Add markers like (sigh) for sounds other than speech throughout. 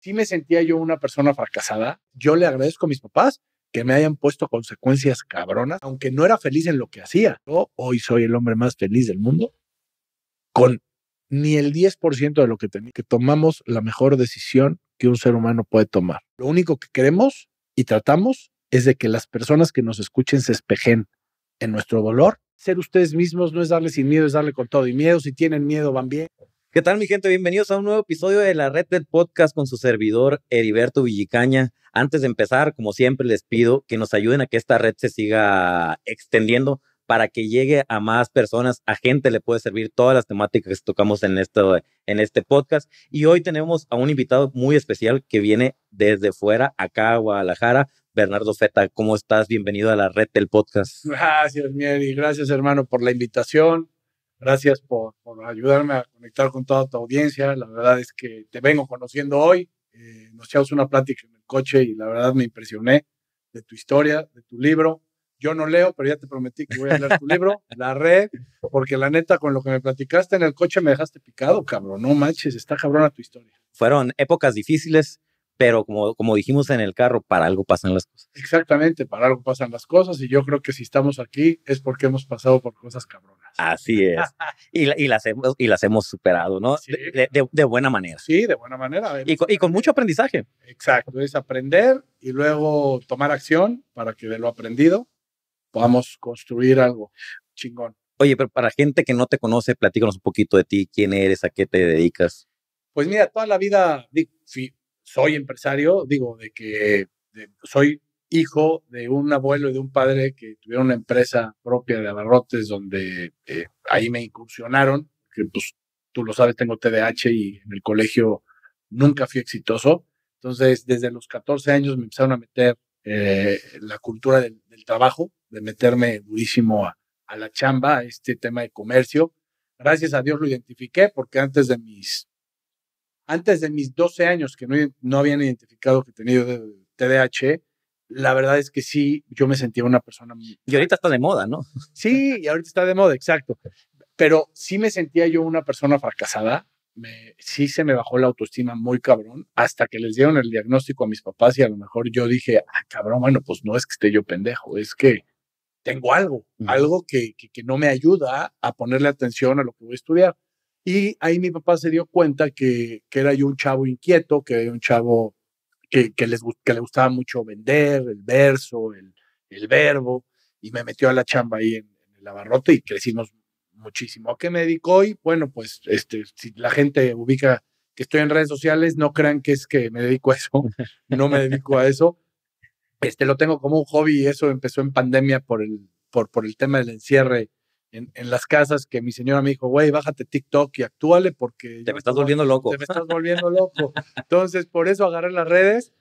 Si me sentía yo una persona fracasada. Yo le agradezco a mis papás que me hayan puesto consecuencias cabronas, aunque no era feliz en lo que hacía. Yo hoy soy el hombre más feliz del mundo con ni el 10% de lo que tenía, que tomamos la mejor decisión que un ser humano puede tomar. Lo único que queremos y tratamos es de que las personas que nos escuchen se espejen en nuestro dolor. Ser ustedes mismos no es darle sin miedo, es darle con todo y miedo. Si tienen miedo, van bien. ¿Qué tal, mi gente? Bienvenidos a un nuevo episodio de la Red del Podcast con su servidor Heriberto Villicaña. Antes de empezar, como siempre, les pido que nos ayuden a que esta red se siga extendiendo para que llegue a más personas, a gente le puede servir todas las temáticas que tocamos en, esto, en este podcast. Y hoy tenemos a un invitado muy especial que viene desde fuera, acá a Guadalajara, Bernardo Feta. ¿Cómo estás? Bienvenido a la red del podcast. Gracias, Mieri. Gracias, hermano, por la invitación. Gracias por, por, ayudarme a conectar con toda tu audiencia. La verdad es que te vengo conociendo hoy. Eh, nos echamos una plática en el coche y la verdad me impresioné de tu historia, de tu libro. Yo no leo, pero ya te prometí que voy a leer tu libro, (laughs) La Red, porque la neta, con lo que me platicaste en el coche me dejaste picado, cabrón. No manches, está cabrona tu historia. Fueron épocas difíciles, pero como, como dijimos en el carro, para algo pasan las cosas. Exactamente, para algo pasan las cosas y yo creo que si estamos aquí es porque hemos pasado por cosas cabronas. Así (laughs) es. y, y, las hemos, y las hemos superado, ¿no? De, de, buena manera. Sí, de buena manera. y, con, y con, mucho aprendizaje. Exacto, es aprender y luego tomar acción para que de lo aprendido podamos construir algo chingón. Oye, pero para gente que no te conoce, platícanos un poquito de ti, quién eres, a qué te dedicas. Pues mira, toda la vida soy empresario, digo, de que soy hijo de un abuelo y de un padre que tuvieron una empresa propia de abarrotes donde eh, ahí me incursionaron, que pues tú lo sabes, tengo TDAH y en el colegio nunca fui exitoso. Entonces, desde los 14 años me empezaron a meter eh, la cultura del, trabajo, de meterme durísimo a, a la chamba, a este tema de comercio. Gracias a Dios lo identifiqué porque antes de mis antes de mis 12 años que no, no habían identificado que tenía TDAH, la verdad es que sí, yo me sentía una persona. Y ahorita está de moda, ¿no? Sí, y ahorita está de moda, exacto. Pero sí me sentía yo una persona fracasada. Me, sí se me bajó la autoestima muy cabrón hasta que les dieron el diagnóstico a mis papás y a lo mejor yo dije, ah, cabrón, bueno, pues no es que esté yo pendejo, es que tengo algo, algo que, que no me ayuda a ponerle atención a lo que voy a estudiar. Y ahí mi papá se dio cuenta que, era yo un chavo inquieto, que era un chavo que, que, le gustaba mucho vender, el verso, el, verbo, y me metió a la chamba ahí en, en, el abarrote y crecimos muchísimo. ¿A qué me dedico hoy? Bueno, pues este, si la gente ubica que estoy en redes sociales, no crean que es que me dedico a eso, (laughs) no me dedico a eso. Este, lo tengo como un hobby y eso empezó en pandemia por el, por, por el tema del encierre en, las casas que mi señora me dijo, güey, bájate TikTok y actúale porque... Te me estás volviendo loco. Te me estás volviendo loco. Entonces, por eso agarré las redes,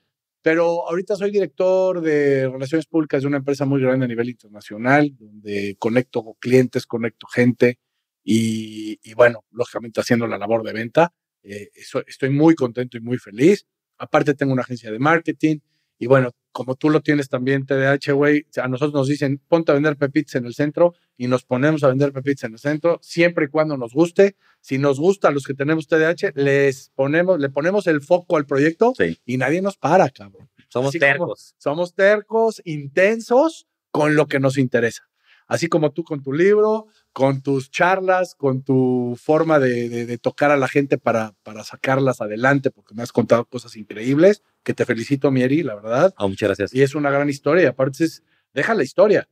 pero ahorita soy director de relaciones públicas de una empresa muy grande a nivel internacional, donde conecto clientes, conecto gente y, bueno, lógicamente haciendo la labor de venta. Eh, estoy muy contento y muy feliz. Aparte tengo una agencia de marketing, y bueno, como tú lo tienes también, TDH, güey, a nosotros nos dicen, ponte a vender pepitas en el centro y nos ponemos a vender pepitas en el centro, siempre y cuando nos guste. Si nos gusta a los que tenemos TDH, les ponemos, le ponemos el foco al proyecto y nadie nos para, cabrón. Somos tercos. Somos tercos, intensos con lo que nos interesa. Así como tú con tu libro, con tus charlas, con tu forma de, tocar a la gente para, sacarlas adelante, porque me has contado cosas increíbles, que te felicito, Mieri, la verdad. Ah, muchas gracias. Y es una gran historia, aparte es, deja la historia,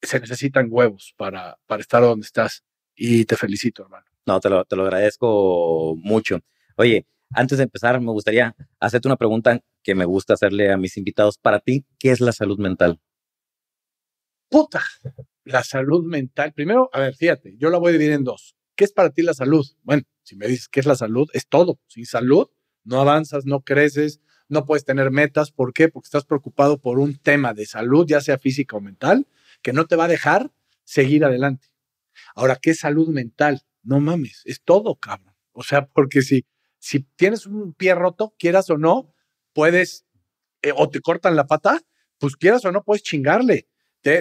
se necesitan huevos para, estar donde estás, y te felicito, hermano. No, te lo, te lo agradezco mucho. Oye, antes de empezar, me gustaría hacerte una pregunta que me gusta hacerle a mis invitados. Para ti, ¿qué es la salud mental? puta, la salud mental. Primero, a ver, fíjate, yo la voy a dividir en dos. ¿Qué es para ti la salud? Bueno, si me dices qué es la salud, es todo. Sin salud, no avanzas, no creces, no puedes tener metas. ¿Por qué? Porque estás preocupado por un tema de salud, ya sea física o mental, que no te va a dejar seguir adelante. Ahora, ¿qué es salud mental? No mames, es todo, cabrón. O sea, porque si, si tienes un pie roto, quieras o no, puedes, eh, o te cortan la pata, pues quieras o no, puedes chingarle.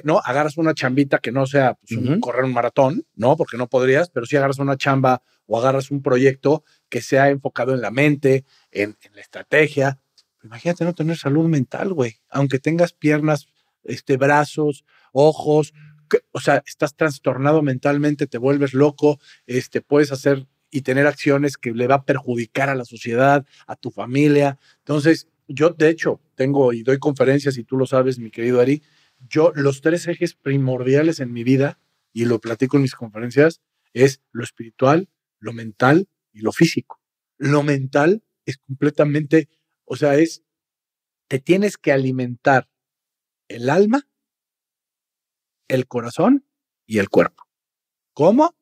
¿no? Agarras una chambita que no sea pues, correr un maratón, ¿no? Porque no podrías, pero si agarras una chamba o agarras un proyecto que sea enfocado en la mente, en, la estrategia. Imagínate no tener salud mental, güey. Aunque tengas piernas, este, brazos, ojos, o sea, estás trastornado mentalmente, te vuelves loco, este, puedes hacer y tener acciones que le va a perjudicar a la sociedad, a tu familia. Entonces, yo de hecho tengo y doy conferencias, y tú lo sabes, mi querido Ari, yo los tres ejes primordiales en mi vida, y lo platico en mis conferencias, es lo espiritual, lo mental y lo físico. Lo mental es completamente, o sea, es, te tienes que alimentar el alma, el corazón y el cuerpo. ¿Cómo?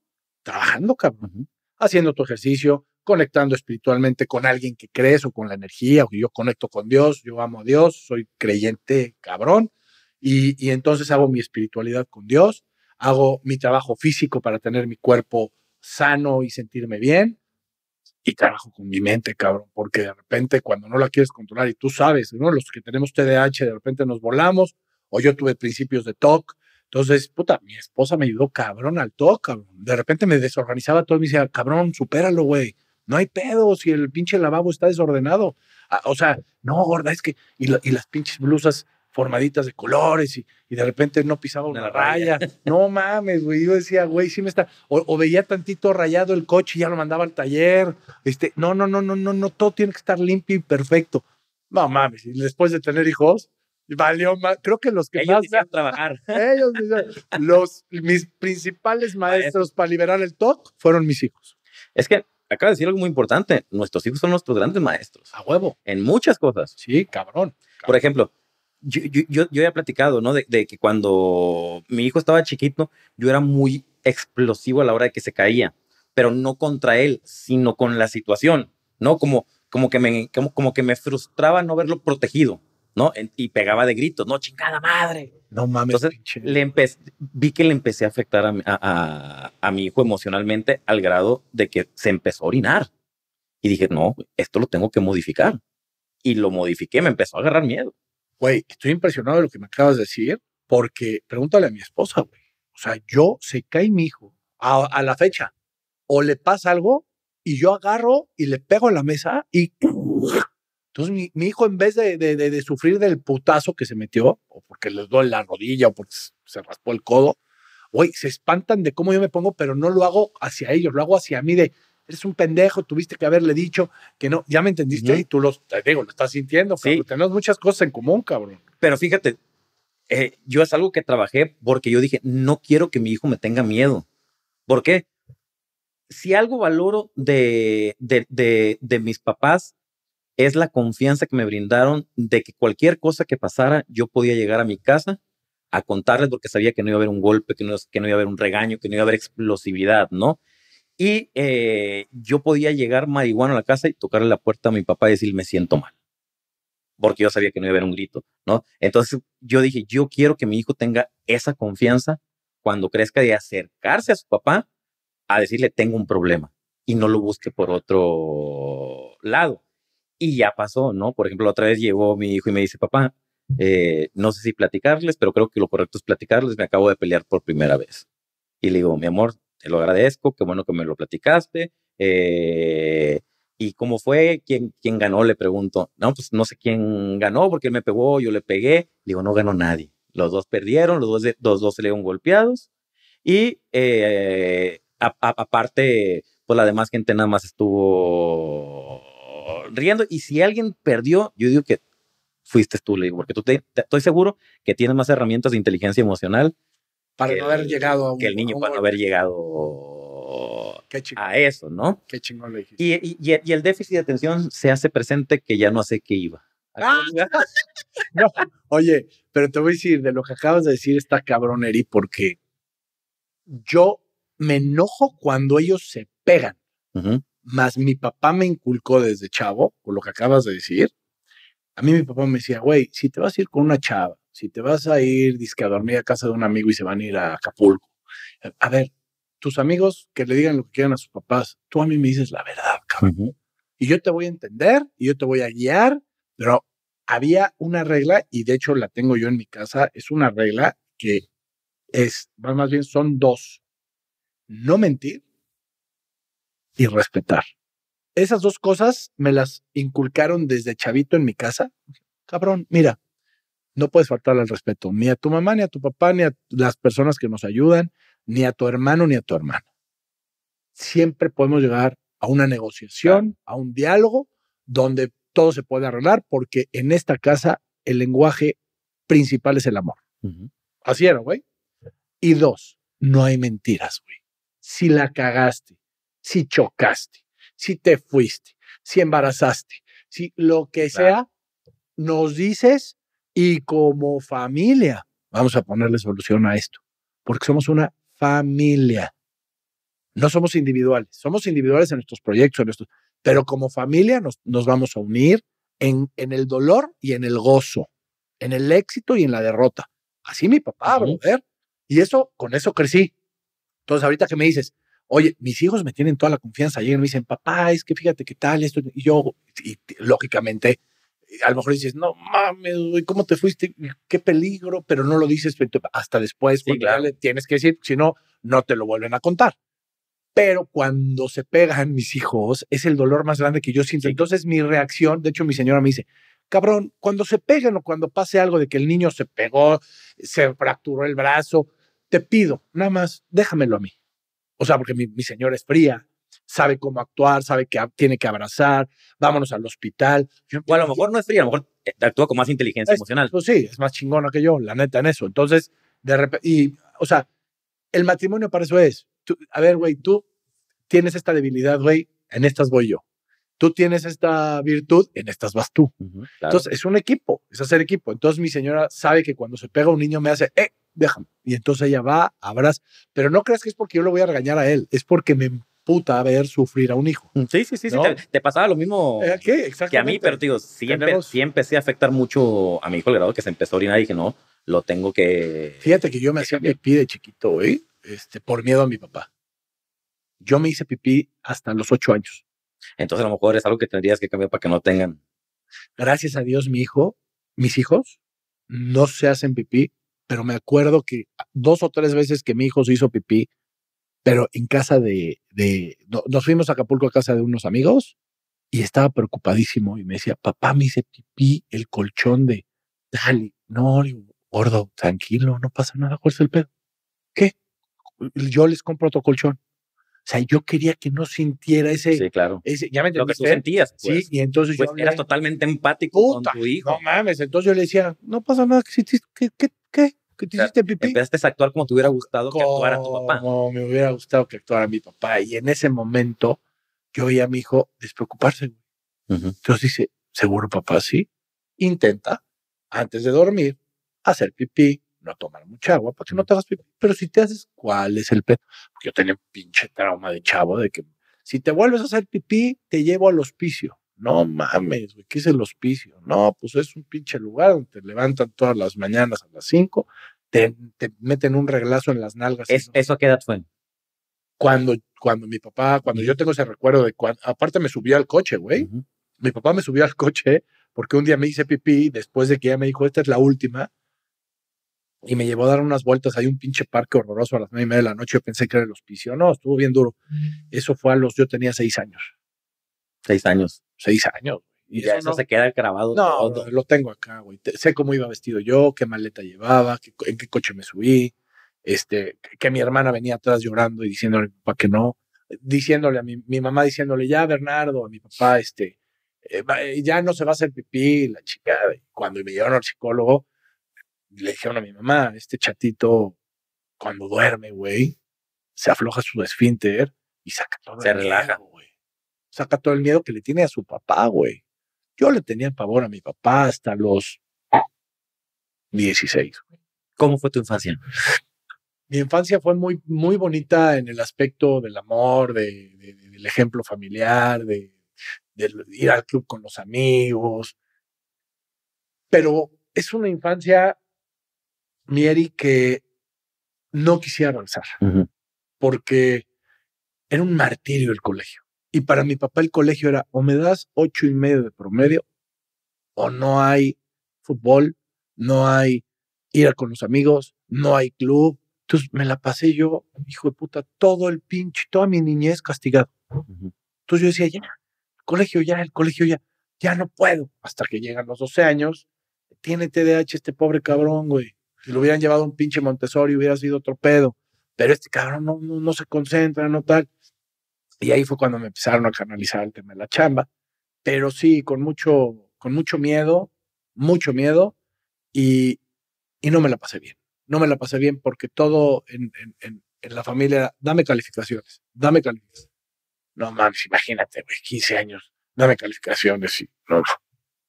Trabajando, cabrón. Haciendo tu ejercicio, conectando espiritualmente con alguien que crees o con la energía, o yo conecto con Dios, yo amo a Dios, soy creyente, cabrón. Y, entonces hago mi espiritualidad con Dios, hago mi trabajo físico para tener mi cuerpo sano y sentirme bien. Y trabajo con mi mente, cabrón, porque de repente cuando no la quieres controlar, y tú sabes, ¿no? Los que tenemos TDAH de repente nos volamos, o yo tuve principios de TOC, entonces, puta, mi esposa me ayudó cabrón al TOC, cabrón. De repente me desorganizaba todo y me decía, cabrón, supéralo, güey. No hay pedo si el pinche lavabo está desordenado. Ah, o sea, no, gorda, es que. y, las pinches blusas formaditas de colores y, y de repente no pisaba una, raya. (laughs) No mames, güey. Yo decía, güey, sí me está. O, veía tantito rayado el coche y ya lo mandaba al taller. Este, no, no, no, no, no, no, todo tiene que estar limpio y perfecto. No mames. Y después de tener hijos, valió más. Creo que los que ellos más. trabajar. (laughs) ellos me... los, mis principales maestros para liberar el TOC fueron mis hijos. Es que acaba de decir algo muy importante. Nuestros hijos son nuestros grandes maestros. A huevo. En muchas cosas. Sí, cabrón. cabrón. Por ejemplo, yo, yo, yo, yo había platicado, ¿no? De, de, que cuando mi hijo estaba chiquito, yo era muy explosivo a la hora de que se caía, pero no contra él, sino con la situación, ¿no? Como, como, que, me, como, que me frustraba no verlo protegido, ¿no? Y pegaba de gritos, no, chingada madre. No mames. Entonces, le vi que le empecé a afectar a, a, a mi hijo emocionalmente al grado de que se empezó a orinar. Y dije, no, esto lo tengo que modificar. Y lo modifiqué, me empezó a agarrar miedo güey, estoy impresionado de lo que me acabas de decir, porque pregúntale a mi esposa, güey. O sea, yo se cae mi hijo a, la fecha, o le pasa algo y yo agarro y le pego a la mesa y... Entonces mi, hijo en vez de, de, sufrir del putazo que se metió, o porque les duele la rodilla, o porque se raspó el codo, güey, se espantan de cómo yo me pongo, pero no lo hago hacia ellos, lo hago hacia mí de, eres un pendejo, tuviste que haberle dicho que no, ya me entendiste y tú lo, digo, lo estás sintiendo, tenemos muchas cosas en común, cabrón. Pero fíjate, eh, yo es algo que trabajé porque yo dije, no quiero que mi hijo me tenga miedo. ¿Por qué? Si algo valoro de, de, de, de mis papás es la confianza que me brindaron de que cualquier cosa que pasara, yo podía llegar a mi casa a contarles porque sabía que no iba a haber un golpe, que no, que no iba a haber un regaño, que no iba a haber explosividad, ¿no? Y eh, yo podía llegar marihuana a la casa y tocarle la puerta a mi papá y decir, me siento mal. Porque yo sabía que no iba a haber un grito, ¿no? Entonces yo dije, yo quiero que mi hijo tenga esa confianza cuando crezca de acercarse a su papá a decirle, tengo un problema y no lo busque por otro lado. Y ya pasó, ¿no? Por ejemplo, otra vez llegó mi hijo y me dice, papá, eh, no sé si platicarles, pero creo que lo correcto es platicarles, me acabo de pelear por primera vez. Y le digo, mi amor, te lo agradezco, qué bueno que me lo platicaste. Eh, ¿Y cómo fue? ¿Quién, ¿Quién ganó? Le pregunto. No, pues no sé quién ganó porque él me pegó, yo le pegué. Digo, no ganó nadie. Los dos perdieron, los dos, los dos se le golpeados. Y eh, aparte, pues la demás gente nada más estuvo riendo. Y si alguien perdió, yo digo que fuiste tú, le digo, porque tú te, estoy seguro que tienes más herramientas de inteligencia emocional para no haber llegado a un, Que el niño para no haber llegado a eso, ¿no? Qué chingón le Y, el déficit de atención se hace presente que ya no sé qué iba. Ah. (laughs) Oye, pero te voy a decir, de lo que acabas de decir esta cabronería, porque yo me enojo cuando ellos se pegan. Más mi papá me inculcó desde chavo, por lo que acabas de decir. A mí mi papá me decía, güey, si te vas a ir con una chava si te vas a ir, disque a dormir a casa de un amigo y se van a ir a Acapulco. Eh, a ver, tus amigos que le digan lo que quieran a sus papás, tú a mí me dices la verdad, cabrón. Y yo te voy a entender y yo te voy a guiar, pero había una regla y de hecho la tengo yo en mi casa, es una regla que es, más bien son dos. No mentir y respetar. Esas dos cosas me las inculcaron desde chavito en mi casa. Cabrón, mira, no puedes faltarle al respeto ni a tu mamá, ni a tu papá, ni a las personas que nos ayudan, ni a tu hermano, ni a tu hermana. Siempre podemos llegar a una negociación, a un diálogo, donde todo se puede arreglar, porque en esta casa el lenguaje principal es el amor. Así era, güey. Y dos, no hay mentiras, güey. Si la cagaste, si chocaste, si te fuiste, si embarazaste, si lo que sea, nos dices y como familia vamos a ponerle solución a esto, porque somos una familia. No somos individuales, somos individuales en nuestros proyectos, en nuestros, pero como familia nos, nos vamos a unir en, en, el dolor y en el gozo, en el éxito y en la derrota. Así mi papá, uh -huh. Y eso, con eso crecí. Entonces, ahorita que me dices, oye, mis hijos me tienen toda la confianza, llegan y me dicen, papá, es que fíjate qué tal esto, y yo, y, lógicamente, a lo mejor dices, no mames, güey, ¿cómo te fuiste? Qué peligro, pero no lo dices hasta después, porque claro. tienes que decir, si no, no te lo vuelven a contar. Pero cuando se pegan mis hijos, es el dolor más grande que yo siento. Entonces mi reacción, de hecho mi señora me dice, cabrón, cuando se pegan o cuando pase algo de que el niño se pegó, se fracturó el brazo, te pido, nada más, déjamelo a mí. O sea, porque mi señora es fría, sabe cómo actuar, sabe que tiene que abrazar, vámonos al hospital. Bueno, a lo mejor no es fría, a lo mejor eh, actúa con más inteligencia emocional. Pues sí, es más chingona que yo, la neta, en eso. Entonces, de repente, y, o sea, el matrimonio para eso es. a ver, güey, tú tienes esta debilidad, güey, en estas voy yo. Tú tienes esta virtud, en estas vas tú. Entonces, es un equipo, es hacer equipo. Entonces, mi señora sabe que cuando se pega un niño me hace, eh, déjame. Y entonces ella va, abraza. Pero no creas que es porque yo lo voy a regañar a él, es porque me puta ver sufrir a un hijo. Mm, sí, sí, sí, te, pasaba lo mismo eh, que a mí, pero digo, sí, empecé a afectar mucho a mi hijo al grado que se empezó a orinar y dije, no, lo tengo que... Fíjate que yo me hacía pipí de chiquito, güey, ¿eh? este, por miedo a mi papá. Yo me hice pipí hasta los ocho años. Entonces a lo mejor es algo que tendrías que cambiar para que no tengan. Gracias a Dios, mi hijo, mis hijos, no se hacen pipí, pero me acuerdo que dos o tres veces que mi hijo se hizo pipí pero en casa de, de nos fuimos a Acapulco a casa de unos amigos y estaba preocupadísimo y me decía, papá, me hice pipí el colchón de Dani No, gordo, tranquilo, no pasa nada, ¿cuál es el pedo? ¿Qué? Yo les compro otro colchón. O sea, yo quería que no sintiera ese. Sí, claro. ya me Lo que tú sentías. Sí, pues. y entonces yo. era pues, eras totalmente empático con tu hijo. No mames, entonces yo le decía, no pasa nada, ¿qué, qué, qué? que te hiciste pipí. Empezaste a actuar como te hubiera gustado que actuara tu papá. No, me hubiera gustado que actuara mi papá. Y en ese momento yo oía a mi hijo despreocuparse. Entonces dice, seguro papá sí. Intenta, antes de dormir, hacer pipí, no tomar mucha agua porque no te hagas pipí. Pero si te haces, ¿cuál es el pedo? yo tenía un pinche trauma de chavo de que si te vuelves a hacer pipí, te llevo al hospicio. No mames, güey, ¿qué es el hospicio? No, pues es un pinche lugar donde te levantan todas las mañanas a las 5, te, meten un reglazo en las nalgas. ¿Eso a qué edad fue? Cuando, cuando mi papá, cuando yo tengo ese recuerdo de cuando, aparte me subió al coche, güey. Mi papá me subió al coche porque un día me hice pipí después de que ya me dijo, esta es la última. Y me llevó a dar unas vueltas. Hay un pinche parque horroroso a las nueve y media de la noche. Yo pensé que era el hospicio. No, estuvo bien duro. Eso fue a los, yo tenía seis años. Seis años seis años. Y ya eso, se queda grabado. No, lo tengo acá, güey. Sé cómo iba vestido yo, qué maleta llevaba, en qué coche me subí, este, que mi hermana venía atrás llorando y diciéndole para que no, diciéndole a mi, mamá, diciéndole ya, Bernardo, a mi papá, este, eh, eh, ya no se va a hacer pipí, la chica, cuando me llevaron al psicólogo, le dijeron a mi mamá, este chatito, cuando duerme, güey, se afloja su esfínter y saca todo. Se relaja. güey saca todo el miedo que le tiene a su papá, güey. Yo le tenía pavor a mi papá hasta los 16. ¿Cómo fue tu infancia? Mi infancia fue muy, muy bonita en el aspecto del amor, del ejemplo familiar, de, ir al club con los amigos. Pero es una infancia, Mieri, que no quisiera avanzar, porque era un martirio el colegio. Y para mi papá el colegio era o me das ocho y medio de promedio, o no hay fútbol, no hay ir con los amigos, no hay club. Entonces me la pasé yo, hijo de puta, todo el pinche, toda mi niñez castigado. Entonces yo decía, ya, el colegio ya, el colegio ya, ya no puedo. Hasta que llegan los 12 años, tiene TDAH este pobre cabrón, güey. Si lo hubieran llevado un pinche Montessori hubiera sido otro pedo. Pero este cabrón no, no, no se concentra, no tal. Y ahí fue cuando me empezaron a canalizar el tema de la chamba. Pero sí, con mucho, con mucho miedo, mucho miedo, y, y no me la pasé bien. No me la pasé bien porque todo en, en, en, la familia dame calificaciones, dame calificaciones. No mames, imagínate, güey, 15 años, dame calificaciones. Y, no,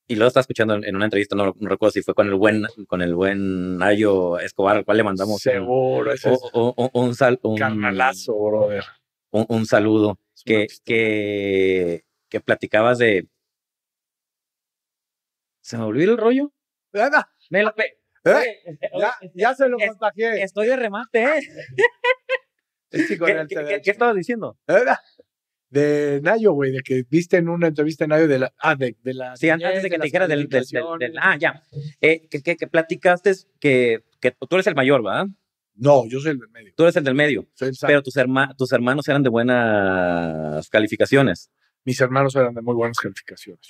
y luego estaba escuchando en una entrevista, no, recuerdo si fue con el buen, con el buen Ayo Escobar, al cual le mandamos. Seguro, un, ese un, un, carnalazo, brother un, saludo. Que, que, platicabas de. ¿Se me olvidó el rollo? Me lo, pe… ¿Eh? ya, se lo contagié. Estoy de remate, ¿eh? (laughs) ¿Qué, qué estabas diciendo? De Nayo, güey, de que viste en una entrevista de Nayo de la. Ah, de, la. Sí, antes, de que te dijera del, del, Ah, ya. Eh, que, que, platicaste que, que tú eres el mayor, ¿verdad? No, yo soy el del medio. Tú eres el del medio. pero tus, tus hermanos eran de buenas calificaciones. Mis hermanos eran de muy buenas calificaciones.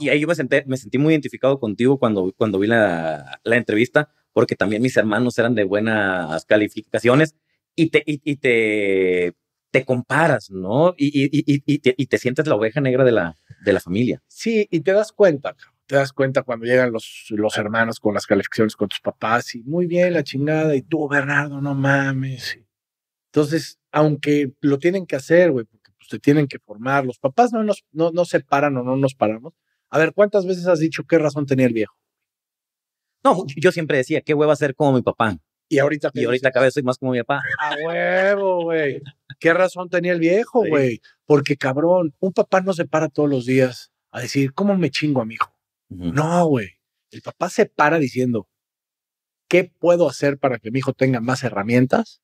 y, ahí yo me, sentí muy identificado contigo cuando, vi la, entrevista, porque también mis hermanos eran de buenas calificaciones y te, te, comparas, ¿no? Y, te, sientes la oveja negra de la, familia. Sí, y te das cuenta, te das cuenta cuando llegan los, los hermanos con las calificaciones con tus papás y muy bien, la chingada, y tú, Bernardo, no mames. Entonces, aunque lo tienen que hacer, güey, porque pues, te tienen que formar, los papás no nos no, no se paran o no nos paramos. A ver, ¿cuántas veces has dicho qué razón tenía el viejo? No, yo siempre decía, qué hueva hacer como mi papá. Y ahorita, y ahorita cada vez soy más como mi papá. A huevo, güey. ¿Qué razón tenía el viejo, güey? Porque cabrón, un papá no se para todos los días a decir, ¿cómo me chingo a mi hijo? No, güey. El papá se para diciendo, ¿qué puedo hacer para que mi hijo tenga más herramientas?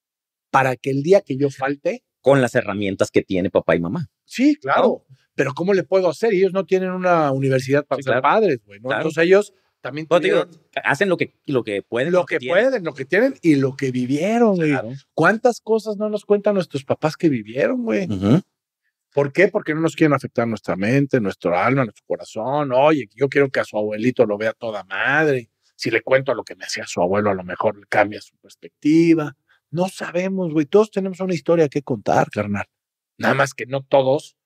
Para que el día que yo falte... Con las herramientas que tiene papá y mamá. Sí, claro. Pero ¿cómo le puedo hacer? Ellos no tienen una universidad para ser padres, güey. Entonces ellos también hacen lo que, lo que pueden. Lo, que, pueden, lo que tienen y lo que vivieron, ¿Cuántas cosas no nos cuentan nuestros papás que vivieron, güey? ¿Por qué? Porque no nos quieren afectar nuestra mente, nuestro alma, nuestro corazón. Oye, yo quiero que a su abuelito lo vea toda madre. Si le cuento lo que me hacía su abuelo, a lo mejor cambia su perspectiva. No sabemos, güey. Todos tenemos una historia que contar, carnal. Nada más que no todos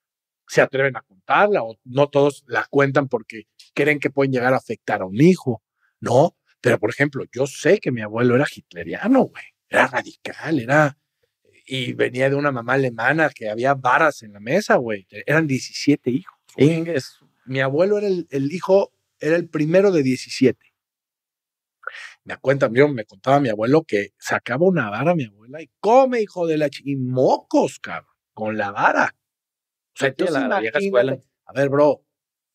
se atreven a contarla o no todos la cuentan porque creen que pueden llegar a afectar a un hijo, ¿no? Pero, por ejemplo, yo sé que mi abuelo era hitleriano, güey. Era radical, era y venía de una mamá alemana que había varas en la mesa, güey. Eran 17 hijos. Mi abuelo era el, el, hijo, era el primero de 17. Me cuenta, me contaba mi abuelo que sacaba una vara mi abuela y come, hijo de la ch y mocos, cabrón, con la vara. O sea, la, vieja escuela. A ver, bro,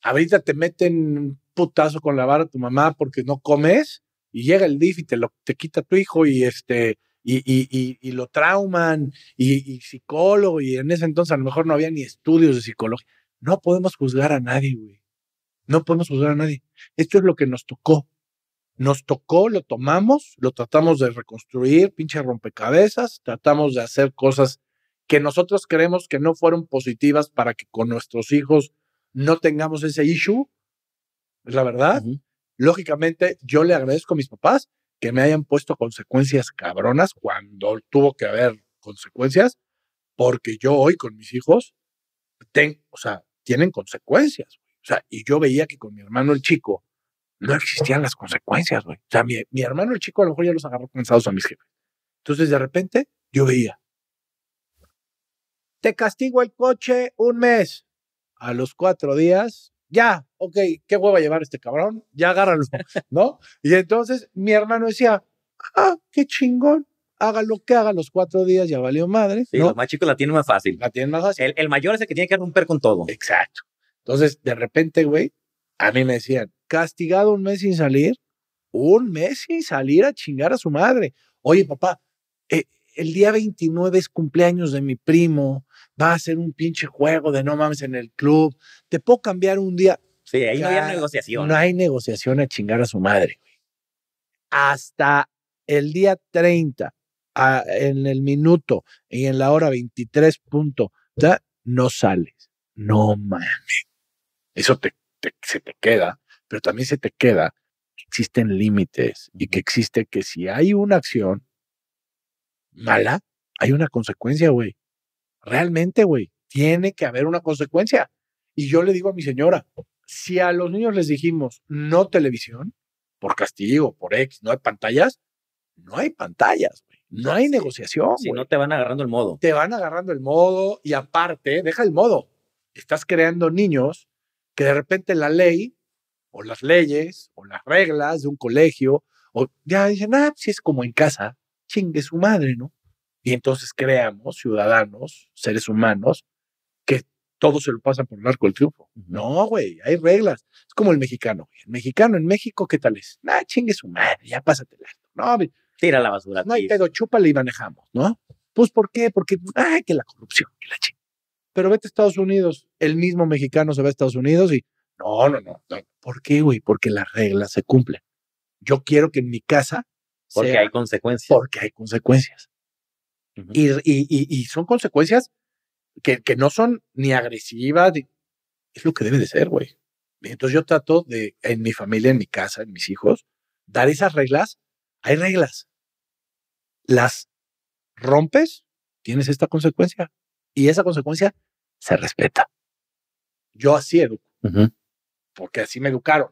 ahorita te meten un putazo con la vara a tu mamá porque no comes y llega el DIF y te, lo, te quita tu hijo y este y, y, lo trauman y, psicólogo y en ese entonces a lo mejor no había ni estudios de psicología. No podemos juzgar a nadie, güey. No podemos juzgar a nadie. Esto es lo que nos tocó. Nos tocó, lo tomamos, lo tratamos de reconstruir, pinche rompecabezas, tratamos de hacer cosas que nosotros creemos que no fueron positivas para que con nuestros hijos no tengamos ese issue, es la verdad. Lógicamente, yo le agradezco a mis papás que me hayan puesto consecuencias cabronas cuando tuvo que haber consecuencias, porque yo hoy con mis hijos, o sea, tienen consecuencias. O sea, y yo veía que con mi hermano el chico no existían las consecuencias, güey. O sea, mi, hermano el chico a lo mejor ya los agarró cansados a mis jefes. Entonces, de repente, yo veía, te castigo el coche un mes. A los cuatro días ya, ok, qué hueva llevar este cabrón, ya agárralo, ¿no? Y entonces mi hermano decía, ah, qué chingón, haga lo que haga, los cuatro días ya valió madre. Sí, los más chicos la tienen más fácil. La tienen más fácil. El, mayor es el que tiene que romper con todo. Exacto. Entonces, de repente, güey, a mí me decían, castigado un mes sin salir, un mes sin salir a chingar a su madre. Oye, papá, eh, el día 29 es cumpleaños de mi primo, va a ser un pinche juego de no mames en el club, te puedo cambiar un día. Sí, ahí no hay negociación. No hay negociación a chingar a su madre. Hasta el día 30, en el minuto y en la hora 23 punto, no sales. No mames. Eso se te queda, pero también se te queda que existen límites y que existe que si hay una acción mala, hay una consecuencia, güey. Realmente, güey, tiene que haber una consecuencia. Y yo le digo a mi señora, si a los niños les dijimos no televisión, por castigo, por ex, no hay pantallas, no hay pantallas, No hay negociación. Si no te van agarrando el modo. Te van agarrando el modo y aparte, deja el modo. Estás creando niños que de repente la ley o las leyes o las reglas de un colegio o ya dicen, ah, pues, si es como en casa, chingue su madre, ¿no? Y entonces creamos ciudadanos, seres humanos, que todo se lo pasan por el arco del triunfo. No, güey, hay reglas. Es como el mexicano. El mexicano en México, ¿qué tal es? Nah, chingue su madre, ya pásate. No, tira la basura. Pues, no hay pedo, chúpale y manejamos, ¿no? Pues, ¿por qué? Porque, ay, que la corrupción, que la chingue. Pero vete a Estados Unidos, el mismo mexicano se va a Estados Unidos y, no, no, no. ¿Por qué, güey? Porque las reglas se cumplen. Yo quiero que en mi casa. Porque hay consecuencias. Porque hay consecuencias y, son consecuencias que, no son ni agresivas, es lo que debe de ser, güey. Entonces yo trato de, en mi familia, en mi casa, en mis hijos, dar esas reglas. Hay reglas. Las rompes, tienes esta consecuencia. Y esa consecuencia se respeta. Yo así educo. Porque así me educaron.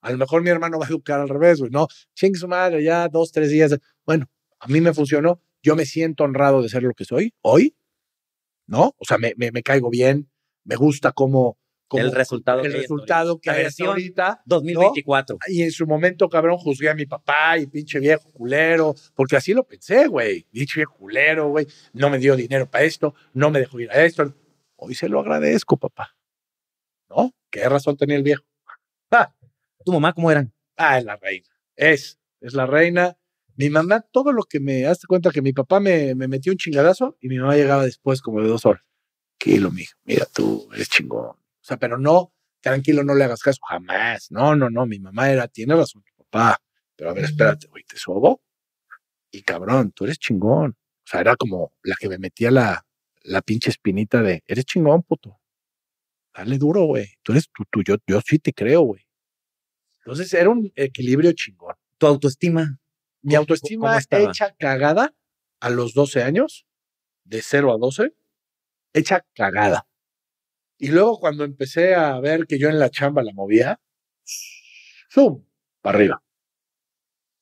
A lo mejor mi hermano va a educar al revés, güey. No, ching su madre, ya dos, tres días. Bueno, a mí me funcionó yo me siento honrado de ser lo que soy hoy, ¿no? O sea, me, caigo bien, me gusta como... el resultado. El resultado que hay ahorita. 2024. Y en su momento, cabrón, juzgué a mi papá y pinche viejo culero, porque así lo pensé, güey. Pinche viejo culero, güey. No me dio dinero para esto, no me dejó ir a esto. Hoy se lo agradezco, papá. ¿No? ¿Qué razón tenía el viejo? ¿Tu mamá cómo eran? Ah, es la reina. Es, es la reina mi mamá, todo lo que me hace cuenta que mi papá me, metió un chingadazo y mi mamá llegaba después como de dos horas. Tranquilo, mijo, mira, tú eres chingón. O sea, pero no, tranquilo, no le hagas caso, jamás. No, no, no, mi mamá era, tiene razón, papá. Pero a ver, espérate, güey, te sobo. Y cabrón, tú eres chingón. O sea, era como la que me metía la, la pinche espinita de, eres chingón, puto. Dale duro, güey. Tú eres tú, tú yo, yo sí te creo, güey. Entonces era un equilibrio chingón. ¿Tu autoestima? Mi autoestima hecha cagada a los 12 años, de 0 a 12, hecha cagada. Y luego cuando empecé a ver que yo en la chamba la movía, zoom, para arriba.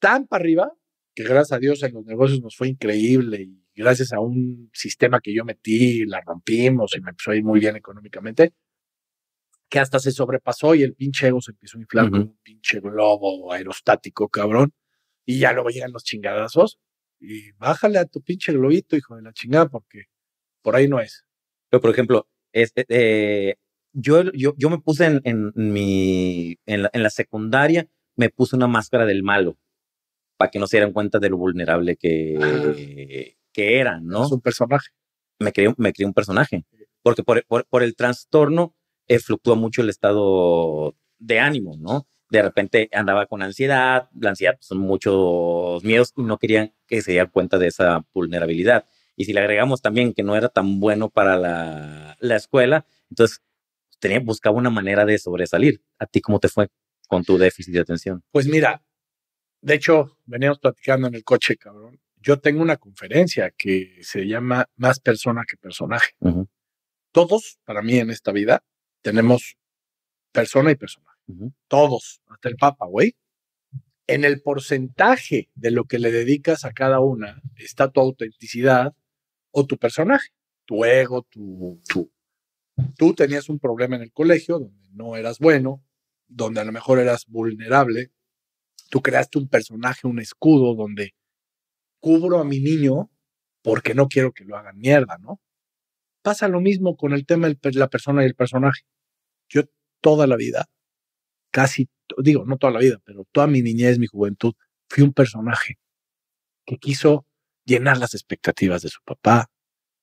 Tan para arriba que gracias a Dios en los negocios nos fue increíble y gracias a un sistema que yo metí, la rompimos y me empezó a ir muy bien económicamente, que hasta se sobrepasó y el pinche ego se empezó a inflar con un pinche globo aerostático, cabrón. Y ya luego llegan los chingadazos y bájale a tu pinche globito, hijo de la chingada, porque por ahí no es. Pero, por ejemplo, este, yo, yo, me puse en, mi, en la, secundaria, me puse una máscara del malo, para que no se dieran cuenta de lo vulnerable que, ah. que era, ¿no? Es un personaje. Me creé, un personaje, porque por, el trastorno eh, fluctúa mucho el estado de ánimo, ¿no? de repente andaba con ansiedad, la ansiedad pues, son muchos miedos y no querían que se diera cuenta de esa vulnerabilidad. Y si le agregamos también que no era tan bueno para la, escuela, entonces tenía, buscaba una manera de sobresalir. ¿A ti cómo te fue con tu déficit de atención? Pues mira, de hecho, veníamos platicando en el coche, cabrón. Yo tengo una conferencia que se llama Más persona que personaje. Todos, para mí en esta vida, tenemos persona y persona todos, hasta el Papa, güey, en el porcentaje de lo que le dedicas a cada una está tu autenticidad o tu personaje, tu ego, tu. Tú tenías un problema en el colegio donde no eras bueno, donde a lo mejor eras vulnerable. Tú creaste un personaje, un escudo donde cubro a mi niño porque no quiero que lo hagan mierda, ¿no? Pasa lo mismo con el tema de la persona y el personaje. Yo toda la vida casi, digo, no toda la vida, pero toda mi niñez, mi juventud, fui un personaje que quiso llenar las expectativas de su papá,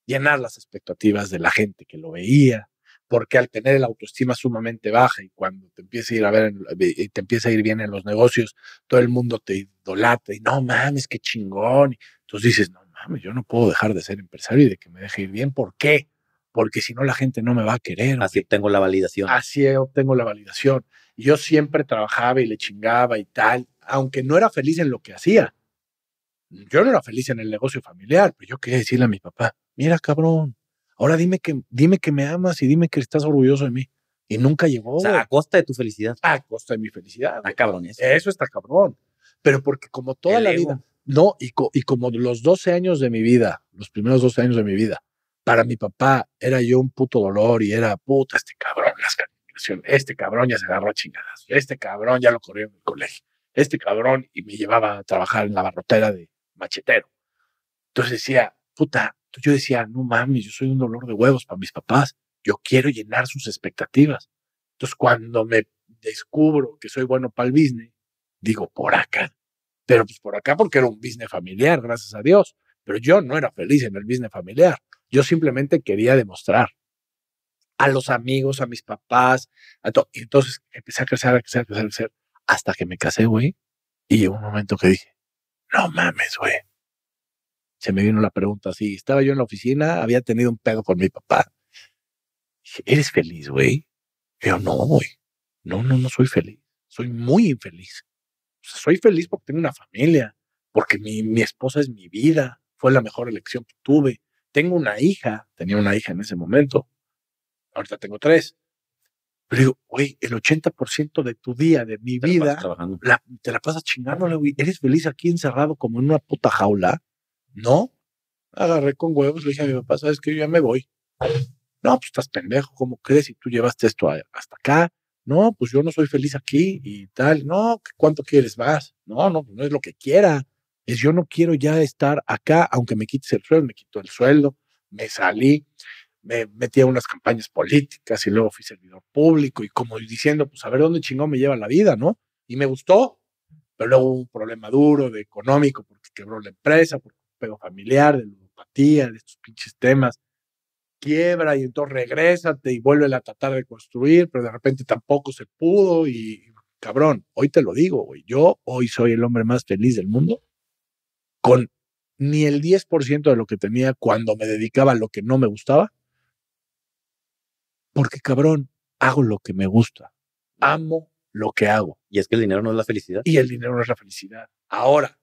llenar las expectativas de la gente que lo veía, porque al tener la autoestima sumamente baja y cuando te empieza a ir a ver eh, y te empieza a ir bien en los negocios, todo el mundo te idolatra y no mames, qué chingón. Entonces dices, no mames, yo no puedo dejar de ser empresario y de que me deje ir bien. ¿Por qué? Porque si no, la gente no me va a querer. Así obtengo la validación. Así obtengo la validación yo siempre trabajaba y le chingaba y tal, aunque no era feliz en lo que hacía. Yo no era feliz en el negocio familiar, pero yo quería decirle a mi papá, mira cabrón, ahora dime que, dime que me amas y dime que estás orgulloso de mí. Y nunca llegó. O sea, a costa de tu felicidad. A costa de mi felicidad. A cabrón eso. está cabrón. Pero porque como toda la vida, no, y, y como los 12 años de mi vida, los primeros 12 años de mi vida, para mi papá era yo un puto dolor y era puta este cabrón, las este cabrón ya se agarró a chingadas. Este cabrón ya lo corrió en el colegio. Este cabrón y me llevaba a trabajar en la barrotera de machetero. Entonces decía, puta, yo decía, no mames, yo soy un dolor de huevos para mis papás. Yo quiero llenar sus expectativas. Entonces cuando me descubro que soy bueno para el business, digo, por acá. Pero pues por acá porque era un business familiar, gracias a Dios. Pero yo no era feliz en el business familiar. Yo simplemente quería demostrar a los amigos, a mis papás, a todo. Y entonces empecé a crecer, a crecer, a crecer, hasta que me casé, güey. Y llegó un momento que dije, no mames, güey. Se me vino la pregunta así. Estaba yo en la oficina, había tenido un pedo con mi papá. Dije, ¿eres feliz, güey? Yo, no, güey. No, no, no soy feliz. Soy muy infeliz. soy feliz porque tengo una familia, porque mi, mi esposa es mi vida. Fue la mejor elección que tuve. Tengo una hija, tenía una hija en ese momento ahorita tengo tres. Pero digo, güey, el 80% de tu día, de mi vida, te la pasas chingándole, güey. ¿Eres feliz aquí encerrado como en una puta jaula? No. Agarré con huevos, le dije a mi papá, ¿sabes que Yo ya me voy. No, pues estás pendejo, ¿cómo crees? Y tú llevaste esto hasta acá. No, pues yo no soy feliz aquí y tal. No, ¿cuánto quieres más? No, no, pues, no es lo que quiera. Es yo no quiero ya estar acá, aunque me quites el sueldo, me quito el sueldo, me salí me metí a unas campañas políticas y luego fui servidor público y como diciendo, pues a ver dónde chingón me lleva la vida, ¿no? Y me gustó, pero luego hubo un problema duro de económico porque quebró la empresa, porque pego familiar, de ludopatía, de estos pinches temas, quiebra y entonces regrésate y vuelve a tratar de construir, pero de repente tampoco se pudo y cabrón, hoy te lo digo, güey, yo hoy soy el hombre más feliz del mundo con ni el 10% de lo que tenía cuando me dedicaba a lo que no me gustaba porque cabrón, hago lo que me gusta, amo lo que hago. Y es que el dinero no es la felicidad. Y el dinero no es la felicidad. Ahora,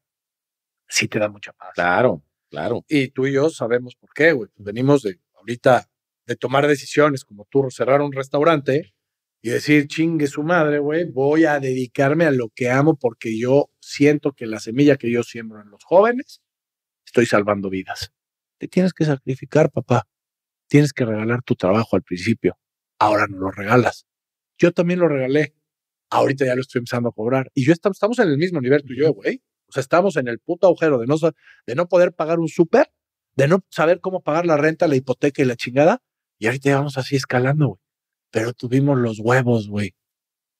sí te da mucha paz. Claro, claro. Y tú y yo sabemos por qué, güey. Pues venimos de ahorita de tomar decisiones, como tú cerrar un restaurante y decir, chingue su madre, güey, voy a dedicarme a lo que amo porque yo siento que la semilla que yo siembro en los jóvenes, estoy salvando vidas. Te tienes que sacrificar, papá. Tienes que regalar tu trabajo al principio ahora no lo regalas. Yo también lo regalé, ahorita ya lo estoy empezando a cobrar. Y yo estamos, en el mismo nivel tú y yo, güey. O sea, estamos en el puto agujero de no, de no poder pagar un súper, de no saber cómo pagar la renta, la hipoteca y la chingada. Y ahorita ya vamos así escalando, güey. Pero tuvimos los huevos, güey.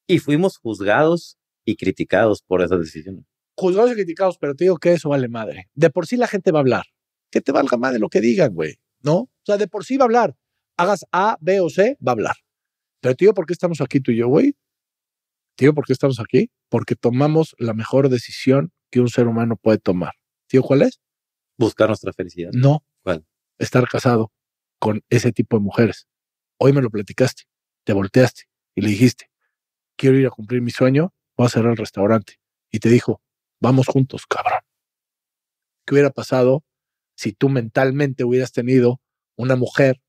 Y fuimos juzgados y criticados por esa decisión. Juzgados y criticados, pero te digo que eso vale madre. De por sí la gente va a hablar. Que te valga de lo que digan, güey. ¿No? O sea, de por sí va a hablar hagas A, B o C, va a hablar. Pero tío, ¿por qué estamos aquí tú y yo, güey? Tío, ¿por qué estamos aquí? Porque tomamos la mejor decisión que un ser humano puede tomar. Tío, ¿cuál es? Buscar nuestra felicidad. No. ¿Cuál? Estar casado con ese tipo de mujeres. Hoy me lo platicaste, te volteaste y le dijiste, quiero ir a cumplir mi sueño, voy a cerrar el restaurante. Y te dijo, vamos juntos, cabrón. ¿Qué hubiera pasado si tú mentalmente hubieras tenido una mujer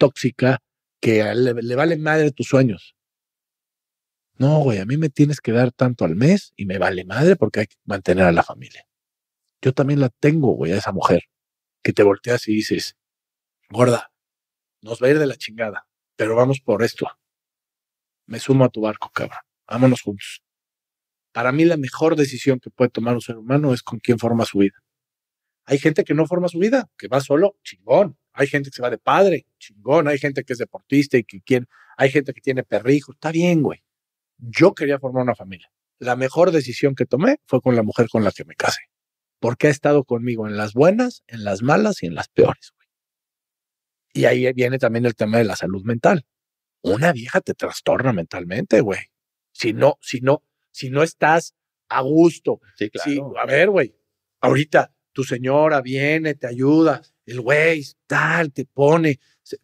tóxica que le, vale madre tus sueños. No, güey, a mí me tienes que dar tanto al mes y me vale madre porque hay que mantener a la familia. Yo también la tengo, güey, a esa mujer que te volteas y dices, gorda, nos va a ir de la chingada, pero vamos por esto. Me sumo a tu barco, cabra. Vámonos juntos. Para mí la mejor decisión que puede tomar un ser humano es con quién forma su vida. Hay gente que no forma su vida, que va solo, chingón. Hay gente que se va de padre, chingón. Hay gente que es deportista y que quiere. Hay gente que tiene perrijo. Está bien, güey. Yo quería formar una familia. La mejor decisión que tomé fue con la mujer con la que me casé. Porque ha estado conmigo en las buenas, en las malas y en las peores, güey. Y ahí viene también el tema de la salud mental. Una vieja te trastorna mentalmente, güey. Si no, si no, si no estás a gusto. Sí, claro. a ver, güey. Ahorita tu señora viene, te ayuda el güey, tal, te pone.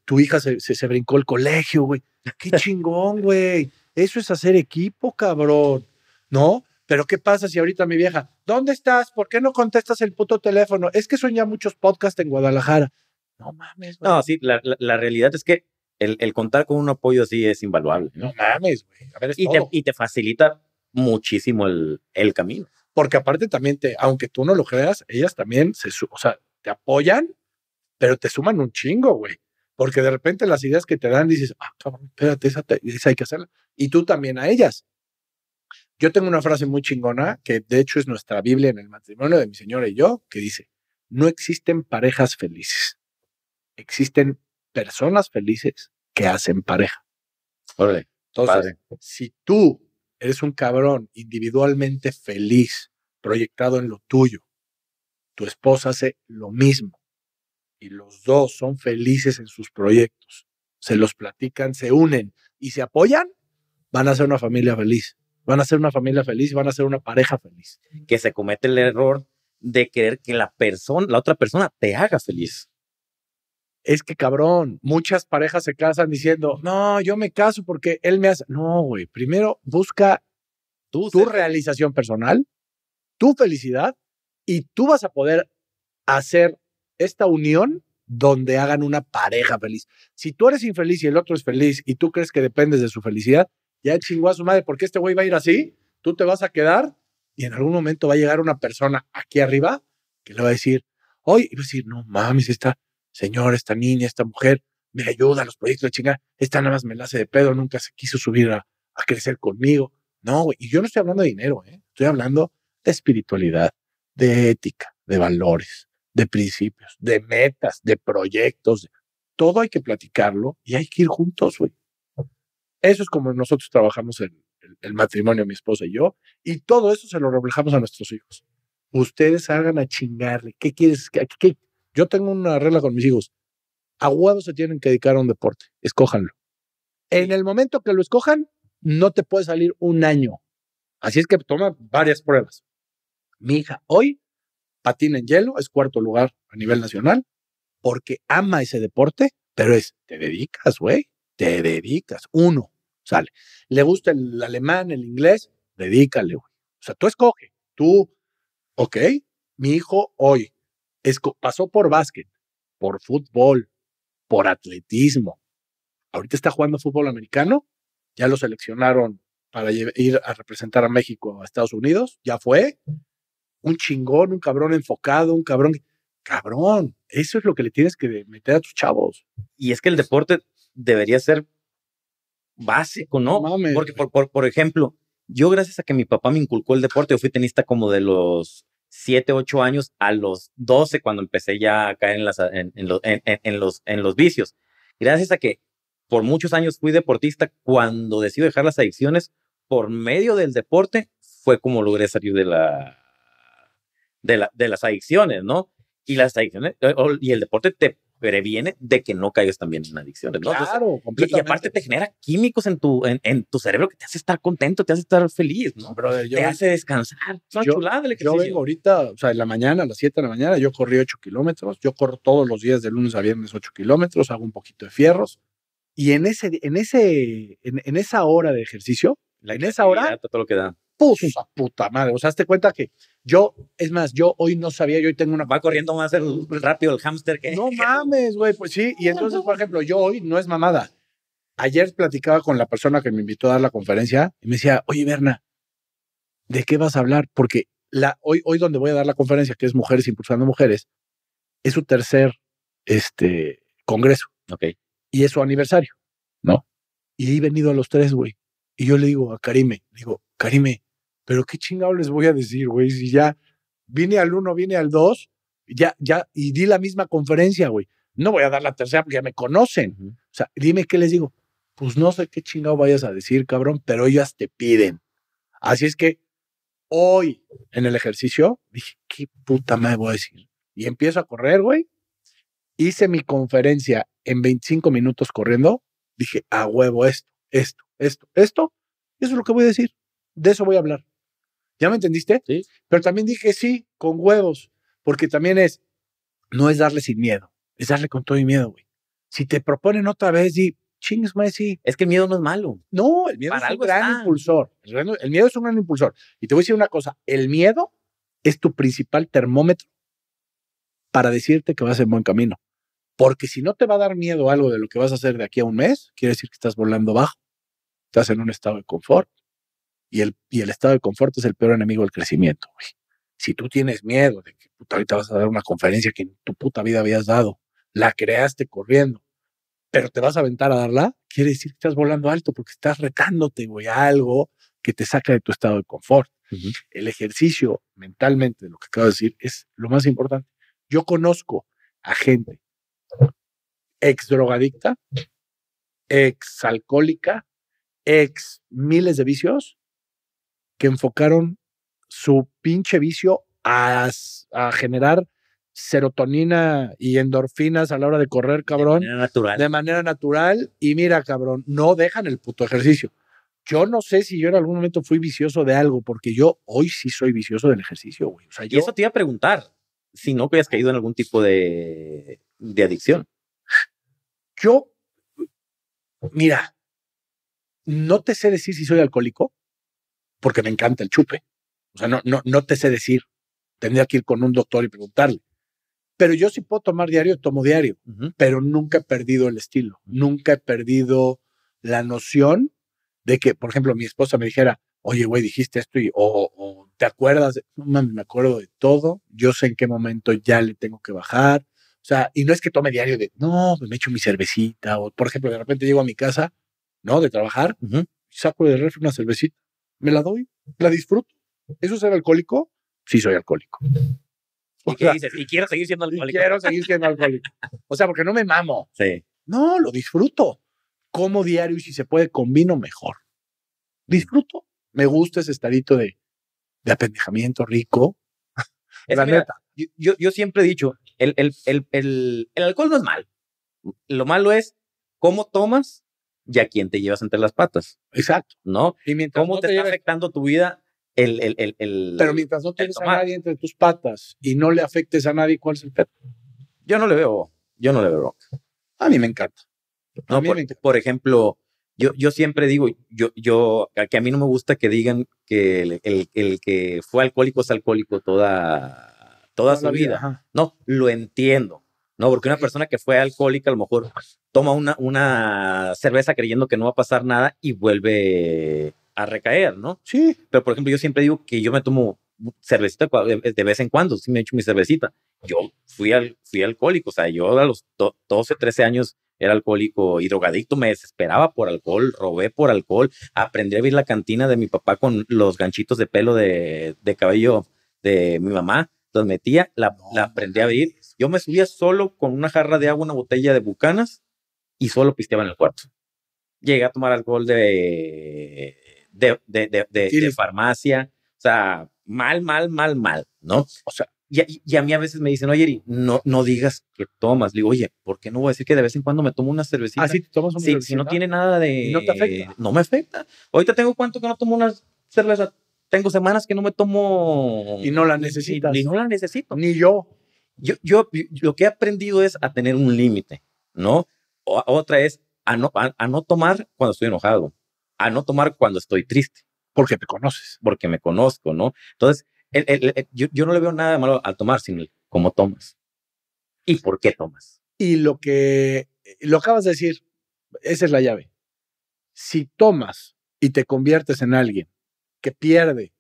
tu hija se, se, brincó el colegio, güey. Ah, qué chingón, güey. Eso es hacer equipo, cabrón. ¿No? Pero ¿qué pasa si ahorita mi vieja, ¿dónde estás? ¿Por qué no contestas el puto teléfono? Es que sueña muchos podcasts en Guadalajara. No mames, güey. No, sí, la, realidad es que el, contar con un apoyo así es invaluable. No, mames, güey. y, Te, y te facilita muchísimo el, el, camino. Porque aparte también aunque tú no lo creas, ellas también se, o sea, te apoyan pero te suman un chingo, güey. Porque de repente las ideas que te dan dices, ah, cabrón, espérate, esa, hay que hacerla. Y tú también a ellas. Yo tengo una frase muy chingona que de hecho es nuestra Biblia en el matrimonio de mi señora y yo, que dice, no existen parejas felices. Existen personas felices que hacen pareja. Entonces, si tú eres un cabrón individualmente feliz, proyectado en lo tuyo, tu esposa hace lo mismo y los dos son felices en sus proyectos, se los platican, se unen y se apoyan, van a ser una familia feliz. Van a ser una familia feliz, y van a ser una pareja feliz. Que se comete el error de querer que la persona, la otra persona te haga feliz. Es que cabrón, muchas parejas se casan diciendo, no, yo me caso porque él me hace. No, güey, primero busca tu, tu realización personal, tu felicidad, y tú vas a poder hacer esta unión donde hagan una pareja feliz. Si tú eres infeliz y el otro es feliz y tú crees que dependes de su felicidad, ya chingó a su madre, porque este güey va a ir así, tú te vas a quedar y en algún momento va a llegar una persona aquí arriba que le va a decir, hoy, y va a decir, no mames, esta señora, esta niña, esta mujer, me ayuda a los proyectos de chingada esta nada más me la hace de pedo, nunca se quiso subir a, crecer conmigo. No, güey, y yo no estoy hablando de dinero, ¿eh? estoy hablando de espiritualidad, de ética, de valores, de principios, de metas, de proyectos. todo hay que platicarlo y hay que ir juntos, güey. Eso es como nosotros trabajamos en el, matrimonio, mi esposa y yo, y todo eso se lo reflejamos a nuestros hijos. Ustedes hagan a chingarle. ¿Qué quieres? Yo tengo una regla con mis hijos. Aguados se tienen que dedicar a un deporte. Escójanlo. En el momento que lo escojan, no te puede salir un año. Así es que toma varias pruebas. Mi hija hoy patina en hielo, es cuarto lugar a nivel nacional, porque ama ese deporte, pero es, te dedicas, güey, te dedicas. Uno, sale. Le gusta el alemán, el inglés, dedícale, güey. O sea, tú escoge, tú, ok, mi hijo hoy pasó por básquet, por fútbol, por atletismo. Ahorita está jugando fútbol americano, ya lo seleccionaron para ir a representar a México a Estados Unidos, ya fue, un chingón, un cabrón enfocado, un cabrón. Cabrón, eso es lo que le tienes que meter a tus chavos. Y es que el deporte debería ser básico, ¿no? Porque, por, ejemplo, yo gracias a que mi papá me inculcó el deporte, yo fui tenista como de los 7, 8 años a los 12 cuando empecé ya a caer en, las, en, los, en, los, en los vicios. Gracias a que por muchos años fui deportista, cuando decidí dejar las adicciones por medio del deporte, fue como logré salir de la, de, las adicciones, ¿no? Y las adicciones, eh, y el deporte te previene de que no caigas también en adicciones. Claro, Entonces, y, aparte te genera químicos en tu, en, en, tu cerebro que te hace estar contento, te hace estar feliz, ¿no? Brother, yo te hace descansar. Es una chulada el ejercicio. Yo vengo ahorita, o sea, en la mañana, a las 7 de la mañana, yo corrí 8 kilómetros. Yo corro todos los días de lunes a viernes 8 kilómetros, hago un poquito de fierros. Y en, ese, en, ese, en, esa hora de ejercicio, la en esa hora, todo lo que da puta, puta madre. O sea, hazte cuenta que yo, es más, yo hoy no sabía, yo hoy tengo una. Va corriendo más rápido el hámster que. No (laughs) mames, güey, pues sí. Y entonces, por ejemplo, yo hoy no es mamada. Ayer platicaba con la persona que me invitó a dar la conferencia y me decía, oye, Berna, ¿de qué vas a hablar? Porque la, hoy, hoy donde voy a dar la conferencia, que es Mujeres Impulsando Mujeres, es su tercer este, congreso. okay Y es su aniversario, ¿no? Y he venido a los tres, güey. Y yo le digo a Karime, digo, Karime, pero qué chingado les voy a decir, güey, si ya vine al uno, vine al dos, ya, ya, y di la misma conferencia, güey. No voy a dar la tercera porque ya me conocen. O sea, dime qué les digo. Pues no sé qué chingado vayas a decir, cabrón, pero ellas te piden. Así es que hoy en el ejercicio dije, qué puta me voy a decir. Y empiezo a correr, güey. Hice mi conferencia en 25 minutos corriendo. Dije, a huevo, esto, esto, esto, esto. Eso es lo que voy a decir. De eso voy a hablar. ¿Ya me entendiste? Sí. Pero también dije sí, con huevos, porque también es, no es darle sin miedo, es darle con todo y miedo, güey. Si te proponen otra vez, y chingues, sí. Es que el miedo no es malo. No, el miedo es un gran impulsor. el miedo es un gran impulsor. Y te voy a decir una cosa, el miedo es tu principal termómetro para decirte que vas en buen camino. Porque si no te va a dar miedo algo de lo que vas a hacer de aquí a un mes, quiere decir que estás volando bajo, estás en un estado de confort, y el, el estado de confort es el peor enemigo del crecimiento. Si tú tienes miedo de que ahorita vas a dar una conferencia que en tu puta vida habías dado, la creaste corriendo, pero te vas a aventar a darla, quiere decir que estás volando alto porque estás retándote, güey, a algo que te saca de tu estado de confort. El ejercicio mentalmente, lo que acabo de decir, es lo más importante. Yo conozco a gente ex drogadicta, ex alcohólica, ex miles de vicios, que enfocaron su pinche vicio a, generar serotonina y endorfinas a la hora de correr, cabrón. De manera natural. De manera natural. Y mira, cabrón, no dejan el puto ejercicio. Yo no sé si yo en algún momento fui vicioso de algo, porque yo hoy sí soy vicioso del ejercicio, güey. y eso te iba a preguntar, si no que hayas caído en algún tipo de, de adicción. Yo, mira, no te sé decir si soy alcohólico, porque me encanta el chupe. O sea, no, no, no te sé decir. Tendría que ir con un doctor y preguntarle. Pero yo sí puedo tomar diario, tomo diario, pero nunca he perdido el estilo, nunca he perdido la noción de que, por ejemplo, mi esposa me dijera, oye, güey, dijiste esto y, o, te acuerdas, no me acuerdo de todo, yo sé en qué momento ya le tengo que bajar, o sea, y no es que tome diario de, no, pues me echo mi cervecita, o por ejemplo, de repente llego a mi casa, ¿no? De trabajar, saco de refri una cervecita, me la doy, la disfruto. ¿Eso es ser alcohólico? Sí, soy alcohólico. ¿Y qué dices? Y quiero seguir siendo alcohólico. quiero seguir siendo alcohólico. O sea, porque no me mamo. Sí. No, lo disfruto. Como diario y si se puede, combino mejor. Disfruto. Me gusta ese estadito de, apendejamiento rico. la neta. Yo, siempre he dicho, el, el alcohol no es mal. Lo malo es cómo tomas y a quién te llevas entre las patas. Exacto. ¿No? Y mientras ¿Cómo te, está afectando tu vida el, el, Pero mientras no tienes a nadie entre tus patas y no le afectes a nadie, ¿cuál es el pecho? Yo no le veo, yo no le veo. A mí me encanta. por, ejemplo, yo, yo siempre digo, yo, yo, que a mí no me gusta que digan que el, que fue alcohólico es alcohólico toda, toda, su vida. No, lo entiendo ¿no? Porque una persona que fue alcohólica a lo mejor toma una, una cerveza creyendo que no va a pasar nada y vuelve a recaer, ¿no? Sí. Pero, por ejemplo, yo siempre digo que yo me tomo cervecita eh, de vez en cuando, sí me echo mi cervecita. Yo fui, al, fui alcohólico, o sea, yo a los 12, 13 años era alcohólico y drogadicto, me desesperaba por alcohol, robé por alcohol, aprendí a vivir la cantina de mi papá con los ganchitos de pelo de, cabello de mi mamá, entonces metía, la, la aprendí a abrir, yo me subía solo con una jarra de agua, una botella de bucanas y solo pisteaba en el cuarto. Llegué a tomar alcohol de, de, farmacia, o sea, mal, mal, mal, mal, ¿no? O sea, y, a mí a veces me dicen, oye, no, no digas que tomas. Le digo, oye, ¿por qué no voy a decir que de vez en cuando me tomo una cervecita? Ah, sí, tomas una Si no tiene nada de... No te afecta. No me afecta. Ahorita tengo cuánto que no tomo una cerveza. Tengo semanas que no me tomo... Y no la necesitas. no la necesito. Ni yo yo, lo que he aprendido es a tener un límite, ¿no? otra es a no, a, no tomar cuando estoy enojado, a no tomar cuando estoy triste. Porque te conoces. Porque me conozco, ¿no? Entonces, yo, no le veo nada malo al tomar, sino como tomas. ¿Y por qué tomas? Y lo que lo acabas de decir, esa es la llave. Si tomas y te conviertes en alguien que pierde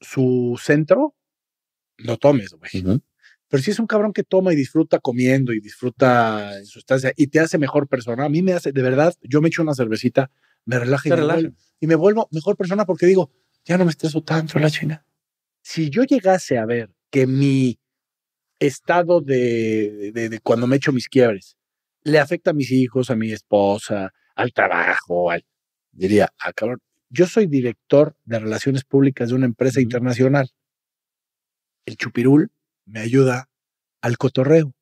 su centro, no tomes, güey. Pero si es un cabrón que toma y disfruta comiendo y disfruta en sustancia y te hace mejor persona, a mí me hace, de verdad, yo me echo una cervecita, me relaja y me, Vuelvo, mejor persona porque digo, ya no me estreso tanto la China. Si yo llegase a ver que mi estado de, cuando me echo mis quiebres le afecta a mis hijos, a mi esposa, al trabajo, al, diría, a ah, cabrón, yo soy director de relaciones públicas de una empresa internacional. El chupirul me ayuda al cotorreo.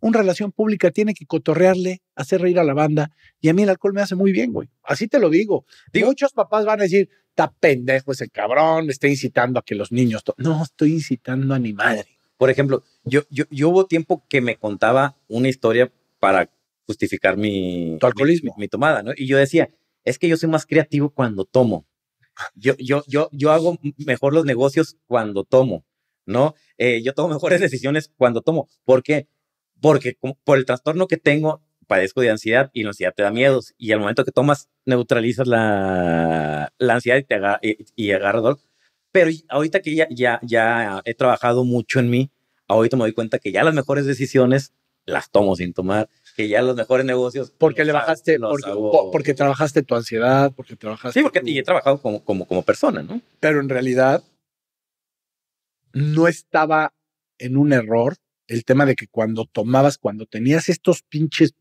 Una relación pública tiene que cotorrearle, hacer reír a la banda. Y a mí el alcohol me hace muy bien, güey. Así te lo digo. Digo, muchos papás van a decir, está pendejo ese cabrón, está incitando a que los niños... No, estoy incitando a mi madre. Por ejemplo, yo, yo, yo hubo tiempo que me contaba una historia para justificar mi... alcoholismo. Mi, tomada, ¿no? Y yo decía, es que yo soy más creativo cuando tomo. Yo, yo, yo, yo hago mejor los negocios cuando tomo. ¿no? Eh, yo tomo mejores (laughs) decisiones cuando tomo. ¿Por qué? Porque por el trastorno que tengo, padezco de ansiedad y la ansiedad te da miedos. Y al momento que tomas, neutralizas la, la ansiedad y, te y, agarras dolor. Pero ahorita que ya, ya, ya he trabajado mucho en mí, ahorita me doy cuenta que ya las mejores decisiones las tomo sin tomar, que ya los mejores negocios. Porque le bajaste, porque, trabajaste tu ansiedad, porque trabajaste. Sí, porque he trabajado como, como, como persona, ¿no? Pero en realidad no estaba en un error el tema de que cuando tomabas, cuando tenías estos pinches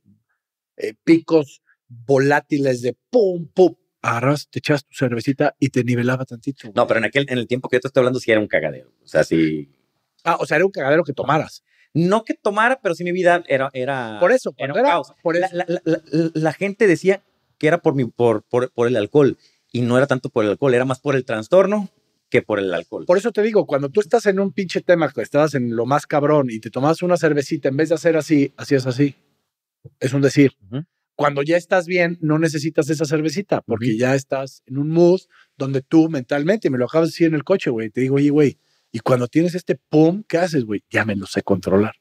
eh, picos volátiles de pum, pum, arras te echabas tu cervecita y te nivelaba tantito. No, pero en aquel, en el tiempo que yo te estoy hablando, sí era un cagadero. O sea, sí. Ah, o sea, era un cagadero que tomaras. No que tomara, pero sí mi vida era. era por eso, era, era La, gente decía que era por, mi, por, por, por el alcohol y no era tanto por el alcohol, era más por el trastorno por el alcohol. Por eso te digo, cuando tú estás en un pinche tema, que estabas en lo más cabrón y te tomas una cervecita, en vez de hacer así, así así. Es un decir. Cuando ya estás bien, no necesitas esa cervecita porque ya estás en un mood donde tú mentalmente, me lo acabas de decir en el coche, güey, te digo, oye, güey, y cuando tienes este pum, ¿qué haces, güey? Ya me lo sé controlar.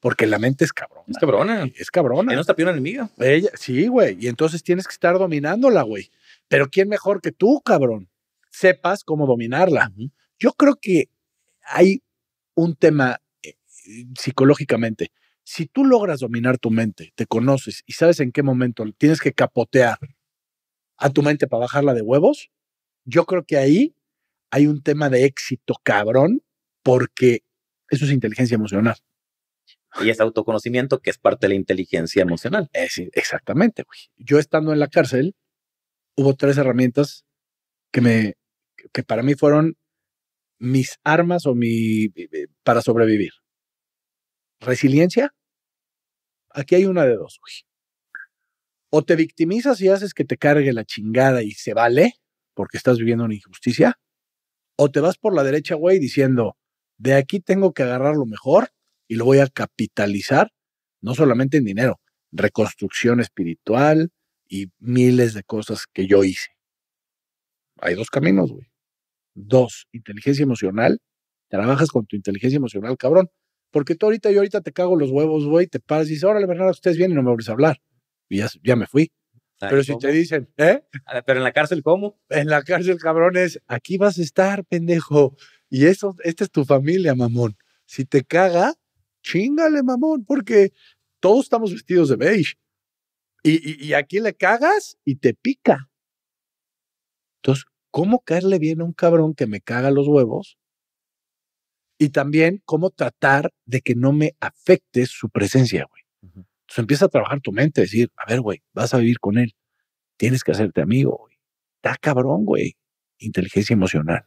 Porque la mente es cabrona. Es cabrona. es cabrona. no está peor enemiga. Ella, sí, güey. Y entonces tienes que estar dominándola, güey. Pero ¿quién mejor que tú, cabrón? sepas cómo dominarla. Yo creo que hay un tema eh, psicológicamente. Si tú logras dominar tu mente, te conoces y sabes en qué momento tienes que capotear a tu mente para bajarla de huevos, yo creo que ahí hay un tema de éxito cabrón porque eso es inteligencia emocional. Y es autoconocimiento que es parte de la inteligencia emocional. Es, eh, exactamente, Yo estando en la cárcel, hubo tres herramientas que me que para mí fueron mis armas o mi eh, eh, para sobrevivir. Resiliencia. Aquí hay una de dos. güey. O te victimizas y haces que te cargue la chingada y se vale porque estás viviendo una injusticia. O te vas por la derecha, güey, diciendo, de aquí tengo que agarrar lo mejor y lo voy a capitalizar, no solamente en dinero, reconstrucción espiritual y miles de cosas que yo hice. Hay dos caminos, güey. Dos, inteligencia emocional. Trabajas con tu inteligencia emocional, cabrón. Porque tú ahorita, yo ahorita te cago los huevos, güey, te paras y dices, órale, Bernardo, ustedes vienen y no me vuelves a hablar. Y ya, ya me fui. Pero si te dicen, ¿eh? Pero en la cárcel, ¿cómo? En la cárcel, cabrón, es, aquí vas a estar, pendejo. Y eso, esta es tu familia, mamón. Si te caga, chingale, mamón, porque todos estamos vestidos de beige. Y, y aquí le cagas y te pica. Entonces, cómo caerle bien a un cabrón que me caga los huevos y también cómo tratar de que no me afecte su presencia, güey. Entonces empieza a trabajar tu mente, decir, a ver, güey, vas a vivir con él, tienes que hacerte amigo, güey. Está cabrón, güey. Inteligencia emocional.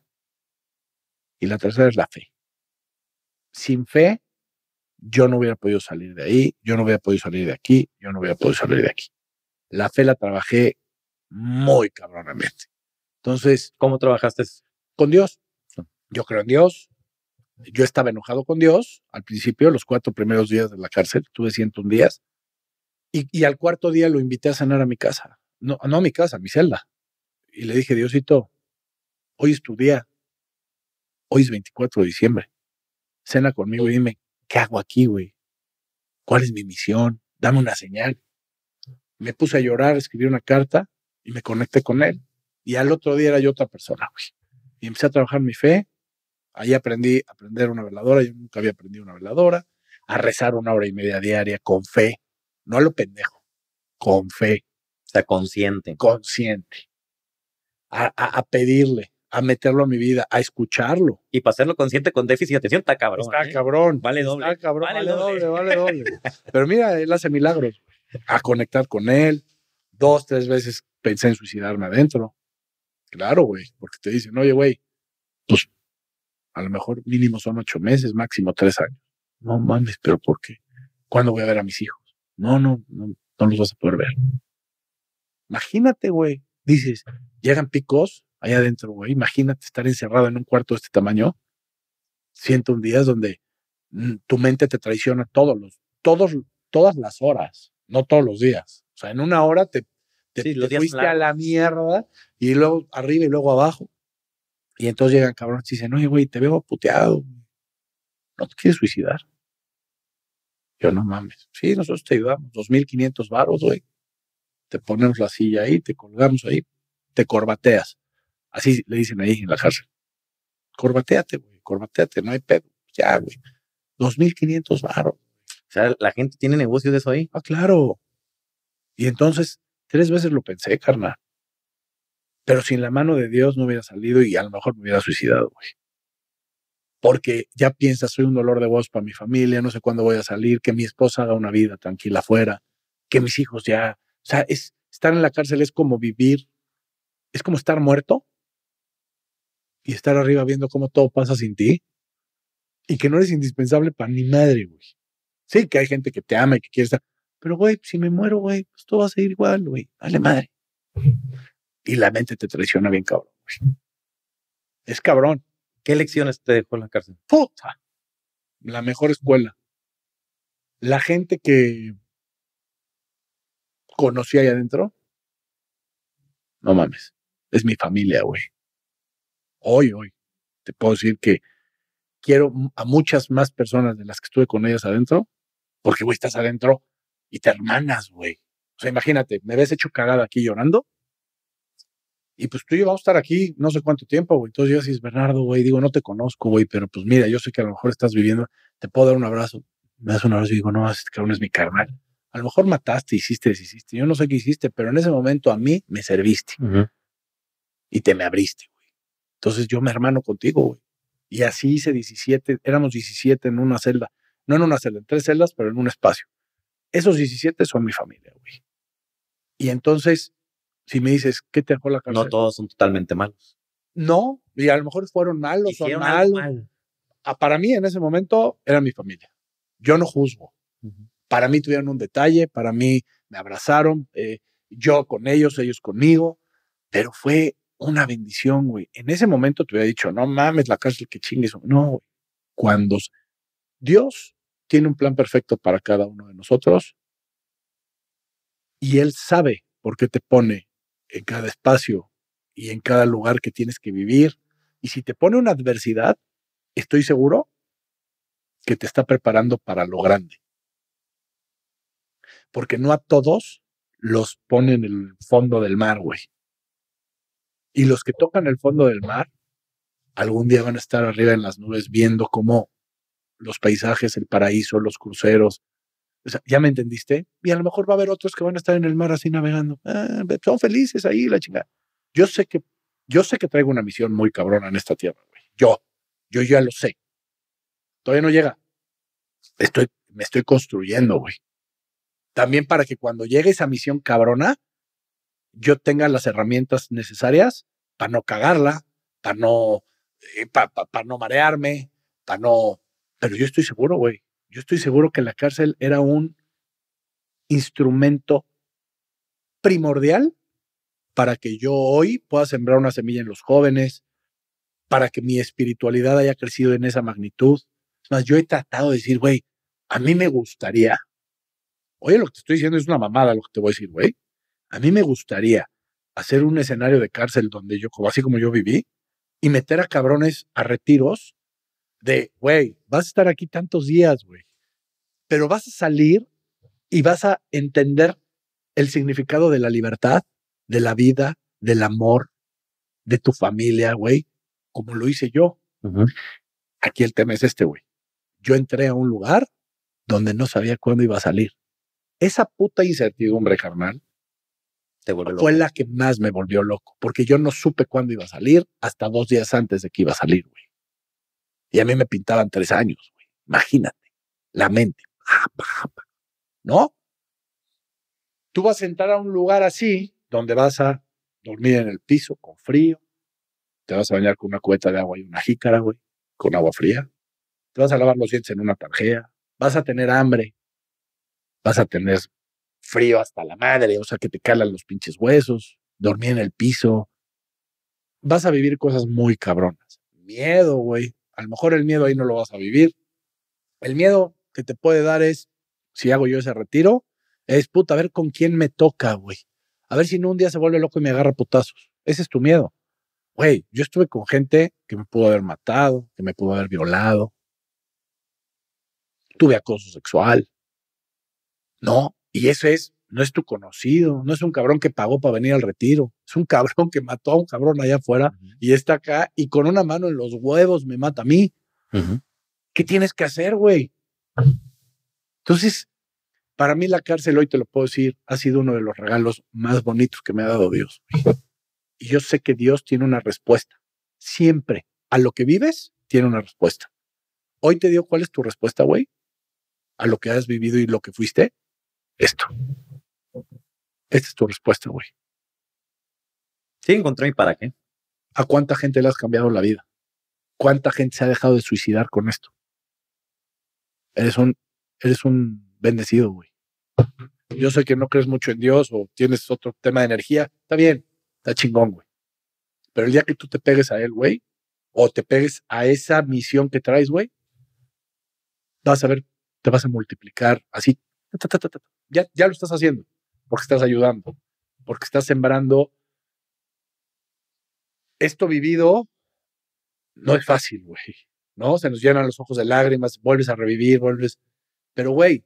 Y la tercera es la fe. Sin fe, yo no hubiera podido salir de ahí, yo no hubiera podido salir de aquí, yo no hubiera podido salir de aquí. La fe la trabajé muy cabronamente. Entonces, ¿cómo trabajaste? Con Dios. Ah. Yo creo en Dios. Yo estaba enojado con Dios al principio, los cuatro primeros días de la cárcel, tuve 101 días. Y, y al cuarto día lo invité a cenar a mi casa. No, no a mi casa, a mi celda. Y le dije, Diosito, hoy es tu día. Hoy es 24 de diciembre. Cena conmigo y dime, ¿qué hago aquí, güey? ¿Cuál es mi misión? Dame una señal. Me puse a llorar, escribí una carta y me conecté con él. Y al otro día era yo otra persona, güey. Y empecé a trabajar mi fe. Ahí aprendí a aprender una veladora. Yo nunca había aprendido una veladora. A rezar una hora y media diaria con fe. No a lo pendejo. Con fe. O sea, consciente. Consciente. A, pedirle, a meterlo a mi vida, a escucharlo. Y para hacerlo consciente con déficit de atención está cabrón. Está ¿eh? cabrón. Vale doble. Está cabrón, vale, doble, vale doble. (laughs) Pero mira, él hace milagros. A conectar con él. Dos, tres veces pensé en suicidarme adentro. Claro, güey, porque te dicen, oye, güey, pues a lo mejor mínimo son ocho meses, máximo tres años. No mames, pero ¿por qué? ¿Cuándo voy a ver a mis hijos? No, no, no, no los vas a poder ver. Imagínate, güey, dices, llegan picos allá adentro, güey, imagínate estar encerrado en un cuarto de este tamaño, Siento un día donde mm, tu mente te traiciona todos los, todos, todas las horas, no todos los días. O sea, en una hora te sí, fuiste a la mierda y luego arriba y luego abajo. Y entonces llegan cabrones y dicen, oye, güey, te veo puteado. ¿No te quieres suicidar? Yo no mames. Sí, nosotros te ayudamos. 2.500 varos, güey. Te ponemos la silla ahí, te colgamos ahí, te corbateas. Así le dicen ahí en la cárcel. Corbateate, güey, corbateate, no hay pedo. Ya, güey. 2.500 varos. O sea, la gente tiene negocio de eso ahí. Ah, claro. Y entonces Tres veces lo pensé, carnal. Pero sin la mano de Dios no hubiera salido y a lo mejor me hubiera suicidado, güey. Porque ya piensas, soy un dolor de voz para mi familia, no sé cuándo voy a salir, que mi esposa haga una vida tranquila afuera, que mis hijos ya. O sea, estar en la cárcel es como vivir, es como estar muerto y estar arriba viendo cómo todo pasa sin ti y que no eres indispensable para mi madre, güey. Sí, que hay gente que te ama y que quiere estar, pero, güey, si me muero, güey, pues todo va a seguir igual, güey. Dale madre. (laughs) Y la mente te traiciona bien, cabrón. Es cabrón. ¿Qué lecciones te dejó en la cárcel? Puta. La mejor escuela. La gente que conocí ahí adentro. No mames. Es mi familia, güey. Hoy, hoy. Te puedo decir que quiero a muchas más personas de las que estuve con ellas adentro, porque, güey, estás adentro y te hermanas, güey. O sea, imagínate, me ves hecho cagada aquí llorando. Y pues tú y yo vamos a estar aquí no sé cuánto tiempo, güey. Entonces yo decís, Bernardo, güey, digo, no te conozco, güey, pero pues mira, yo sé que a lo mejor estás viviendo, te puedo dar un abrazo. Me das un abrazo y digo, no, este cabrón es mi carnal. A lo mejor mataste, hiciste, hiciste. Yo no sé qué hiciste, pero en ese momento a mí me serviste. Y te me abriste, güey. Entonces yo me hermano contigo, güey. Y así hice 17, éramos 17 en una celda. No en una celda, en tres celdas, pero en un espacio. Esos 17 son mi familia, güey. Y entonces, si me dices, ¿qué te dejó la cárcel? No todos son totalmente malos. No, y a lo mejor fueron malos, o malos. Mal. Ah, para mí, en ese momento, era mi familia. Yo no juzgo. Para mí tuvieron un detalle, para mí me abrazaron, eh, yo con ellos, ellos conmigo, pero fue una bendición, güey. En ese momento te hubiera dicho, no mames, la cárcel que chingue, No, güey. Cuando Dios tiene un plan perfecto para cada uno de nosotros y Él sabe por qué te pone en cada espacio y en cada lugar que tienes que vivir. Y si te pone una adversidad, estoy seguro que te está preparando para lo grande. Porque no a todos los pone en el fondo del mar, güey. Y los que tocan el fondo del mar, algún día van a estar arriba en las nubes viendo cómo los paisajes, el paraíso, los cruceros. O sea, ya me entendiste. Y a lo mejor va a haber otros que van a estar en el mar así navegando. Ah, son felices ahí, la chingada. Yo sé que, yo sé que traigo una misión muy cabrona en esta tierra, güey. Yo, yo ya lo sé. Todavía no llega. Estoy, me estoy construyendo, güey. También para que cuando llegue esa misión cabrona, yo tenga las herramientas necesarias para no cagarla, para no, eh, para no marearme, para no pero yo estoy seguro, güey. Yo estoy seguro que la cárcel era un instrumento primordial para que yo hoy pueda sembrar una semilla en los jóvenes, para que mi espiritualidad haya crecido en esa magnitud. Es más, yo he tratado de decir, güey, a mí me gustaría. Oye, lo que te estoy diciendo es una mamada lo que te voy a decir, güey. A mí me gustaría hacer un escenario de cárcel donde yo, así como yo viví, y meter a cabrones a retiros de, güey, vas a estar aquí tantos días, güey, pero vas a salir y vas a entender el significado de la libertad, de la vida, del amor, de tu familia, güey, como lo hice yo. Aquí el tema es este, güey. Yo entré a un lugar donde no sabía cuándo iba a salir. Esa puta incertidumbre, carnal, fue la que más me volvió loco, porque yo no supe cuándo iba a salir hasta dos días antes de que iba a salir, güey. Y a mí me pintaban tres años, güey. Imagínate, la mente. ¿No? Tú vas a entrar a un lugar así, donde vas a dormir en el piso con frío, te vas a bañar con una cubeta de agua y una jícara, güey, con agua fría, te vas a lavar los dientes en una tarjea, vas a tener hambre, vas a tener frío hasta la madre, o sea que te calan los pinches huesos, dormir en el piso, vas a vivir cosas muy cabronas, miedo, güey, a lo mejor el miedo ahí no lo vas a vivir. El miedo que te puede dar es, si hago yo ese retiro, es puta, a ver con quién me toca, güey. A ver si no un día se vuelve loco y me agarra putazos. Ese es tu miedo. Güey, yo estuve con gente que me pudo haber matado, que me pudo haber violado. Tuve acoso sexual. No, y eso es no es tu conocido, no es un cabrón que pagó para venir al retiro, es un (laughs) cabrón que mató a un cabrón allá afuera y está acá y con una mano en los huevos me mata a mí. ¿Qué tienes que hacer, güey? Entonces, para mí la cárcel, hoy te lo puedo decir, ha sido uno de los regalos más bonitos que me ha dado Dios. Y yo sé que Dios tiene una respuesta. Siempre a lo que vives, tiene una respuesta. Hoy te digo cuál es tu respuesta, güey, a lo que has vivido y lo que fuiste. Esto. Esta es tu respuesta, güey. Sí, encontré ¿Y para qué. ¿A cuánta gente le has cambiado la vida? ¿Cuánta gente se ha dejado de suicidar con esto? Eres un, eres un bendecido, güey. Yo sé que no crees mucho en Dios o tienes otro tema de energía. Está bien, está chingón, güey. Pero el día que tú te pegues a él, güey, o te pegues a esa misión que traes, güey, vas a ver, te vas a multiplicar así. ya lo estás haciendo porque estás ayudando, porque estás sembrando. Esto vivido no es fácil, güey, ¿no? Se nos llenan los ojos de lágrimas, vuelves a revivir, vuelves. Pero, güey,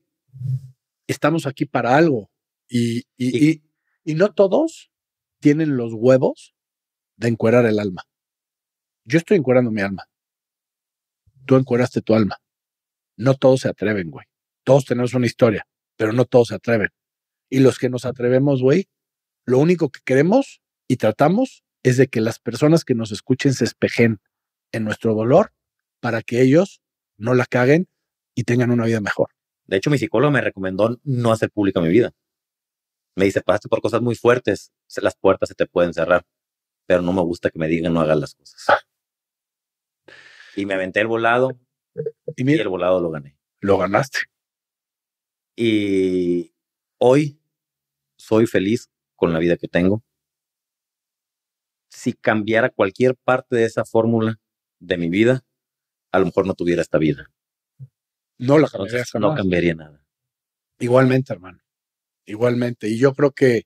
estamos aquí para algo. Y, y, y, y no todos tienen los huevos de encuerar el alma. Yo estoy encuerando mi alma. Tú encueraste tu alma. No todos se atreven, güey. Todos tenemos una historia, pero no todos se atreven. Y los que nos atrevemos, güey, lo único que queremos y tratamos es de que las personas que nos escuchen se espejen en nuestro dolor para que ellos no la caguen y tengan una vida mejor. De hecho, mi psicólogo me recomendó no hacer pública mi vida. Me dice, pasaste por cosas muy fuertes, las puertas se te pueden cerrar, pero no me gusta que me digan no hagan las cosas. Y me aventé el volado y, y el volado lo gané. Lo ganaste. Y hoy soy feliz con la vida que tengo. Si cambiara cualquier parte de esa fórmula de mi vida, a lo mejor no tuviera esta vida. No la cambiaría. no cambiaría nada. Igualmente, hermano. Igualmente. Y yo creo que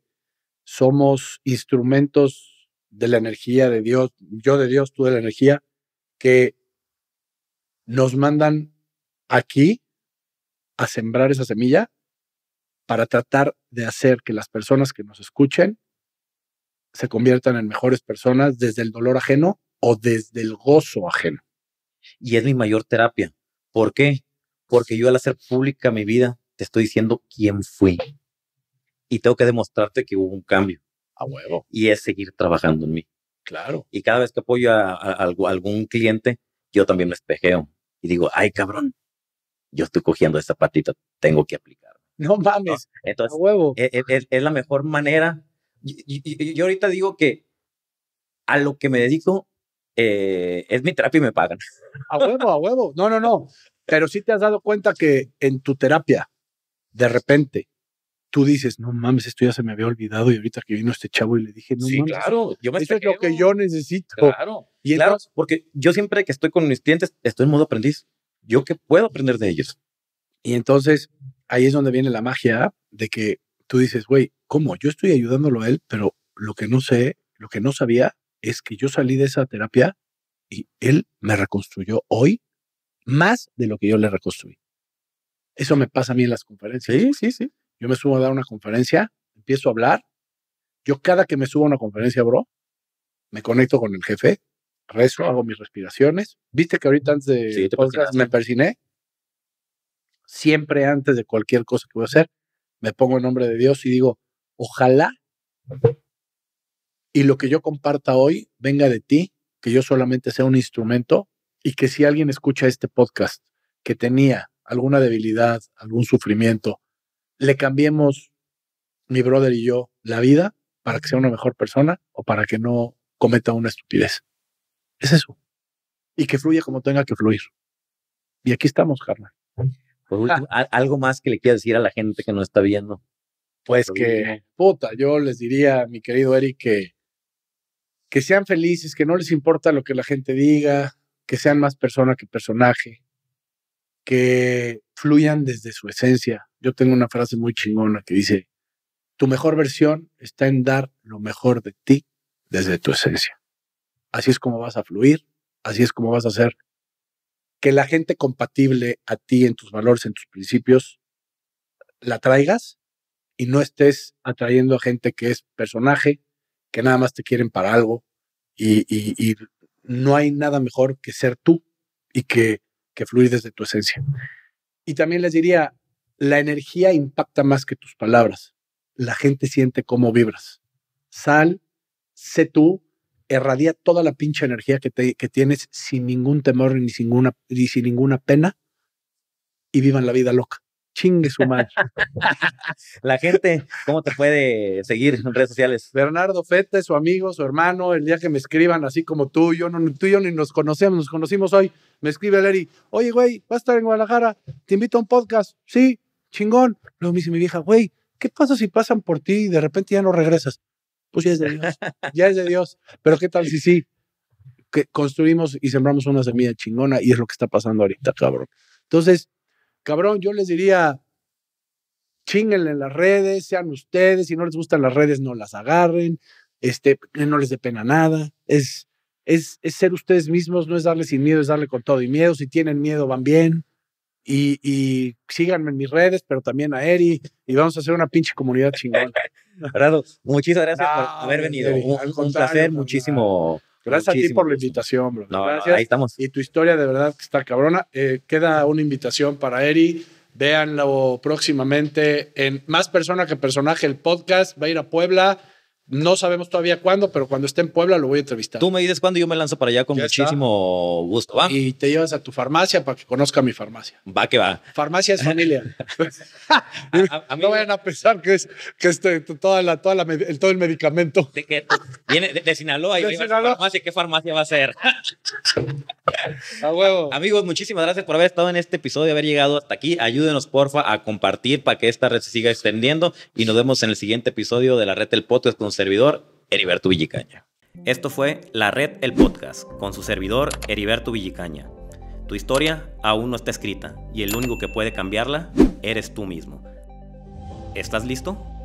somos instrumentos de la energía de Dios, yo de Dios, tú de la energía, que nos mandan aquí a sembrar esa semilla para tratar de hacer que las personas que nos escuchen se conviertan en mejores personas desde el dolor ajeno o desde el gozo ajeno. Y es mi mayor terapia. ¿Por qué? Porque yo al hacer pública mi vida te estoy diciendo quién fui. Y tengo que demostrarte que hubo un cambio. A huevo. Y es seguir trabajando en mí. Claro. Y cada vez que apoyo a, algún cliente, yo también me espejeo. Y digo, ay cabrón, yo estoy cogiendo esa patita, tengo que aplicar. No mames. Entonces, huevo. E, e, es, la mejor manera. Yo, yo, ahorita digo que a lo que me dedico eh, es mi terapia y me pagan. A huevo, a huevo. No, no, no. Pero sí te has dado cuenta que en tu terapia, de repente, tú dices, no mames, esto ya se me había olvidado y ahorita que vino este chavo y le dije, no sí, claro, yo me eso es lo que yo necesito. Claro, y entonces, porque yo siempre que estoy con mis clientes estoy en modo aprendiz. Yo que puedo aprender de ellos. Y entonces ahí es donde viene la magia de que tú dices, güey, ¿cómo? Yo estoy ayudándolo a él, pero lo que no sé, lo que no sabía es que yo salí de esa terapia y él me reconstruyó hoy más de lo que yo le reconstruí. Eso me pasa a mí en las conferencias. Sí, sí, sí. Yo me subo a dar una conferencia, empiezo a hablar. Yo cada que me subo a una conferencia, bro, me conecto con el jefe, rezo, hago mis respiraciones. ¿Viste que ahorita antes de me ¿eh? persiné? siempre antes de cualquier cosa que voy a hacer, me pongo en nombre de Dios y digo, ojalá y lo que yo comparta hoy venga de ti, que yo solamente sea un instrumento y que si alguien escucha este podcast que tenía alguna debilidad, algún sufrimiento, le cambiemos mi brother y yo la vida para que sea una mejor persona o para que no cometa una estupidez. Es eso. Y que fluya como tenga que fluir. Y aquí estamos, Carla algo más que le quieras decir a la gente que no está viendo. Pues que, puta, yo les diría, mi querido Eric, que, que sean felices, que no les importa lo que la gente diga, que sean más persona que personaje, que fluyan desde su esencia. Yo tengo una frase muy chingona que dice, tu mejor versión está en dar lo mejor de ti desde tu esencia. Así es como vas a fluir, así es como vas a ser que la gente compatible a ti en tus valores, en tus principios, la traigas y no estés atrayendo a gente que es personaje, que nada más te quieren para algo y, no hay nada mejor que ser tú y que, que fluir desde tu esencia. Y también les diría, la energía impacta más que tus palabras. La gente siente cómo vibras. Sal, sé tú, Erradia toda la pinche energía que, tienes sin ningún temor ni sin, ninguna, ninguna pena y vivan la vida loca. Chingue su madre. (laughs) la gente, ¿cómo te puede seguir en redes sociales? Bernardo Fete, su amigo, su hermano, el día que me escriban, así como tú, yo no, tú yo ni nos conocemos, nos conocimos hoy. Me escribe Larry oye, güey, vas a estar en Guadalajara, te invito a un podcast. Sí, chingón. Luego me dice mi vieja, güey, ¿qué pasa si pasan por ti y de repente ya no regresas? Pues ya es de Dios, ya es de Dios. Pero qué tal si sí, que construimos y sembramos una semilla chingona y es lo que está pasando ahorita, cabrón. Entonces, cabrón, yo les diría, chinguen en las redes, sean ustedes, si no les gustan las redes, no las agarren, este, no les dé pena nada, es, es, es ser ustedes mismos, no es darle sin miedo, es darle con todo y miedo, si tienen miedo van bien, y, síganme en mis redes, pero también a Eri, y vamos a hacer una pinche comunidad chingón, (laughs) muchísimas gracias por haber venido. un, placer, pues, muchísimo. Gracias a ti por la invitación, bro. gracias. ahí estamos. Y tu historia de verdad que está cabrona. Eh, queda una invitación para Eri. Véanlo próximamente en Más Persona que Personaje, el podcast. Va a ir a Puebla. No sabemos todavía cuándo, pero cuando esté en Puebla lo voy a entrevistar. Tú me dices cuándo y yo me lanzo para allá con muchísimo gusto. ¿va? Y te llevas a tu farmacia para que conozca mi farmacia. Va que va. Farmacia es familia. (laughs) (laughs) no vayan a pensar que es que este, toda la, toda todo el medicamento. De que, viene de, Sinaloa y de Farmacia, ¿qué farmacia va a ser? a huevo. Amigos, muchísimas gracias por haber estado en este episodio, y haber llegado hasta aquí. Ayúdenos, porfa, a compartir para que esta red se siga extendiendo y nos vemos en el siguiente episodio de la red El podcast con servidor, Heriberto Villicaña. Esto fue La Red El Podcast, con su servidor, Heriberto Villicaña. Tu historia aún no está escrita y el único que puede cambiarla eres tú mismo. ¿Estás listo?